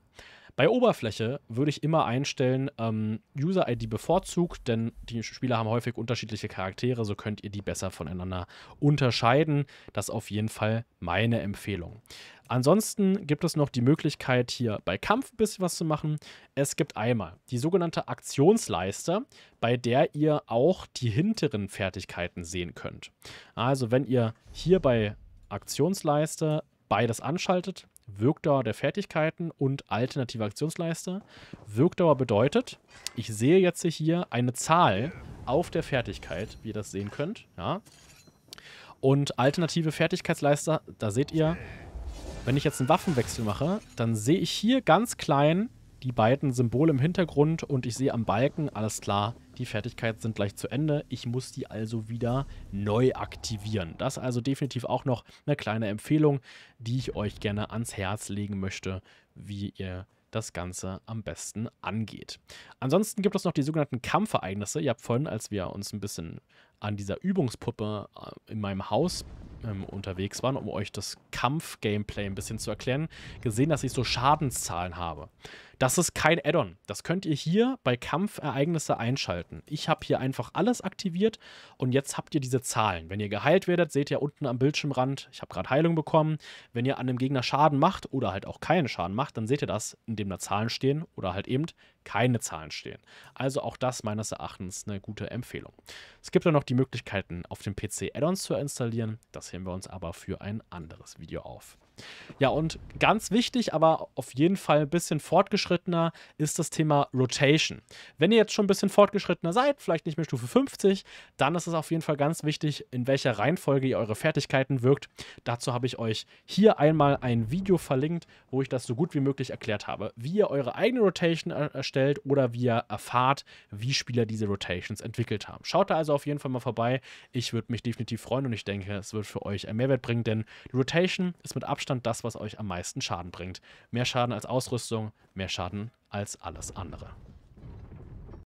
Bei Oberfläche würde ich immer einstellen, ähm, User-ID bevorzugt, denn die Spieler haben häufig unterschiedliche Charaktere, so könnt ihr die besser voneinander unterscheiden. Das ist auf jeden Fall meine Empfehlung. Ansonsten gibt es noch die Möglichkeit, hier bei Kampf ein bisschen was zu machen. Es gibt einmal die sogenannte Aktionsleiste, bei der ihr auch die hinteren Fertigkeiten sehen könnt. Also wenn ihr hier bei Aktionsleiste beides anschaltet, Wirkdauer der Fertigkeiten und alternative Aktionsleiste. Wirkdauer bedeutet, ich sehe jetzt hier eine Zahl auf der Fertigkeit, wie ihr das sehen könnt. Ja. Und alternative Fertigkeitsleiste, da seht ihr, wenn ich jetzt einen Waffenwechsel mache, dann sehe ich hier ganz klein die beiden Symbole im Hintergrund und ich sehe am Balken, alles klar, die Fertigkeiten sind gleich zu Ende. Ich muss die also wieder neu aktivieren. Das ist also definitiv auch noch eine kleine Empfehlung, die ich euch gerne ans Herz legen möchte, wie ihr das Ganze am besten angeht. Ansonsten gibt es noch die sogenannten Kampfereignisse. Ihr habt vorhin, als wir uns ein bisschen an dieser Übungspuppe äh, in meinem Haus ähm, unterwegs waren, um euch das Kampf-Gameplay ein bisschen zu erklären, gesehen, dass ich so Schadenszahlen habe. Das ist kein Add-on. Das könnt ihr hier bei Kampfereignisse einschalten. Ich habe hier einfach alles aktiviert und jetzt habt ihr diese Zahlen. Wenn ihr geheilt werdet, seht ihr unten am Bildschirmrand, ich habe gerade Heilung bekommen. Wenn ihr an einem Gegner Schaden macht oder halt auch keinen Schaden macht, dann seht ihr das, indem da Zahlen stehen oder halt eben keine Zahlen stehen. Also auch das meines Erachtens eine gute Empfehlung. Es gibt dann noch die Möglichkeiten, auf dem PC Add-ons zu installieren. Das heben wir uns aber für ein anderes Video auf. Ja, und ganz wichtig, aber auf jeden Fall ein bisschen fortgeschrittener ist das Thema Rotation. Wenn ihr jetzt schon ein bisschen fortgeschrittener seid, vielleicht nicht mehr Stufe 50, dann ist es auf jeden Fall ganz wichtig, in welcher Reihenfolge ihr eure Fertigkeiten wirkt. Dazu habe ich euch hier einmal ein Video verlinkt, wo ich das so gut wie möglich erklärt habe, wie ihr eure eigene Rotation erstellt oder wie ihr erfahrt, wie Spieler diese Rotations entwickelt haben. Schaut da also auf jeden Fall mal vorbei. Ich würde mich definitiv freuen und ich denke, es wird für euch einen Mehrwert bringen, denn die Rotation ist mit Abstand Abstand das, was euch am meisten Schaden bringt. Mehr Schaden als Ausrüstung, mehr Schaden als alles andere.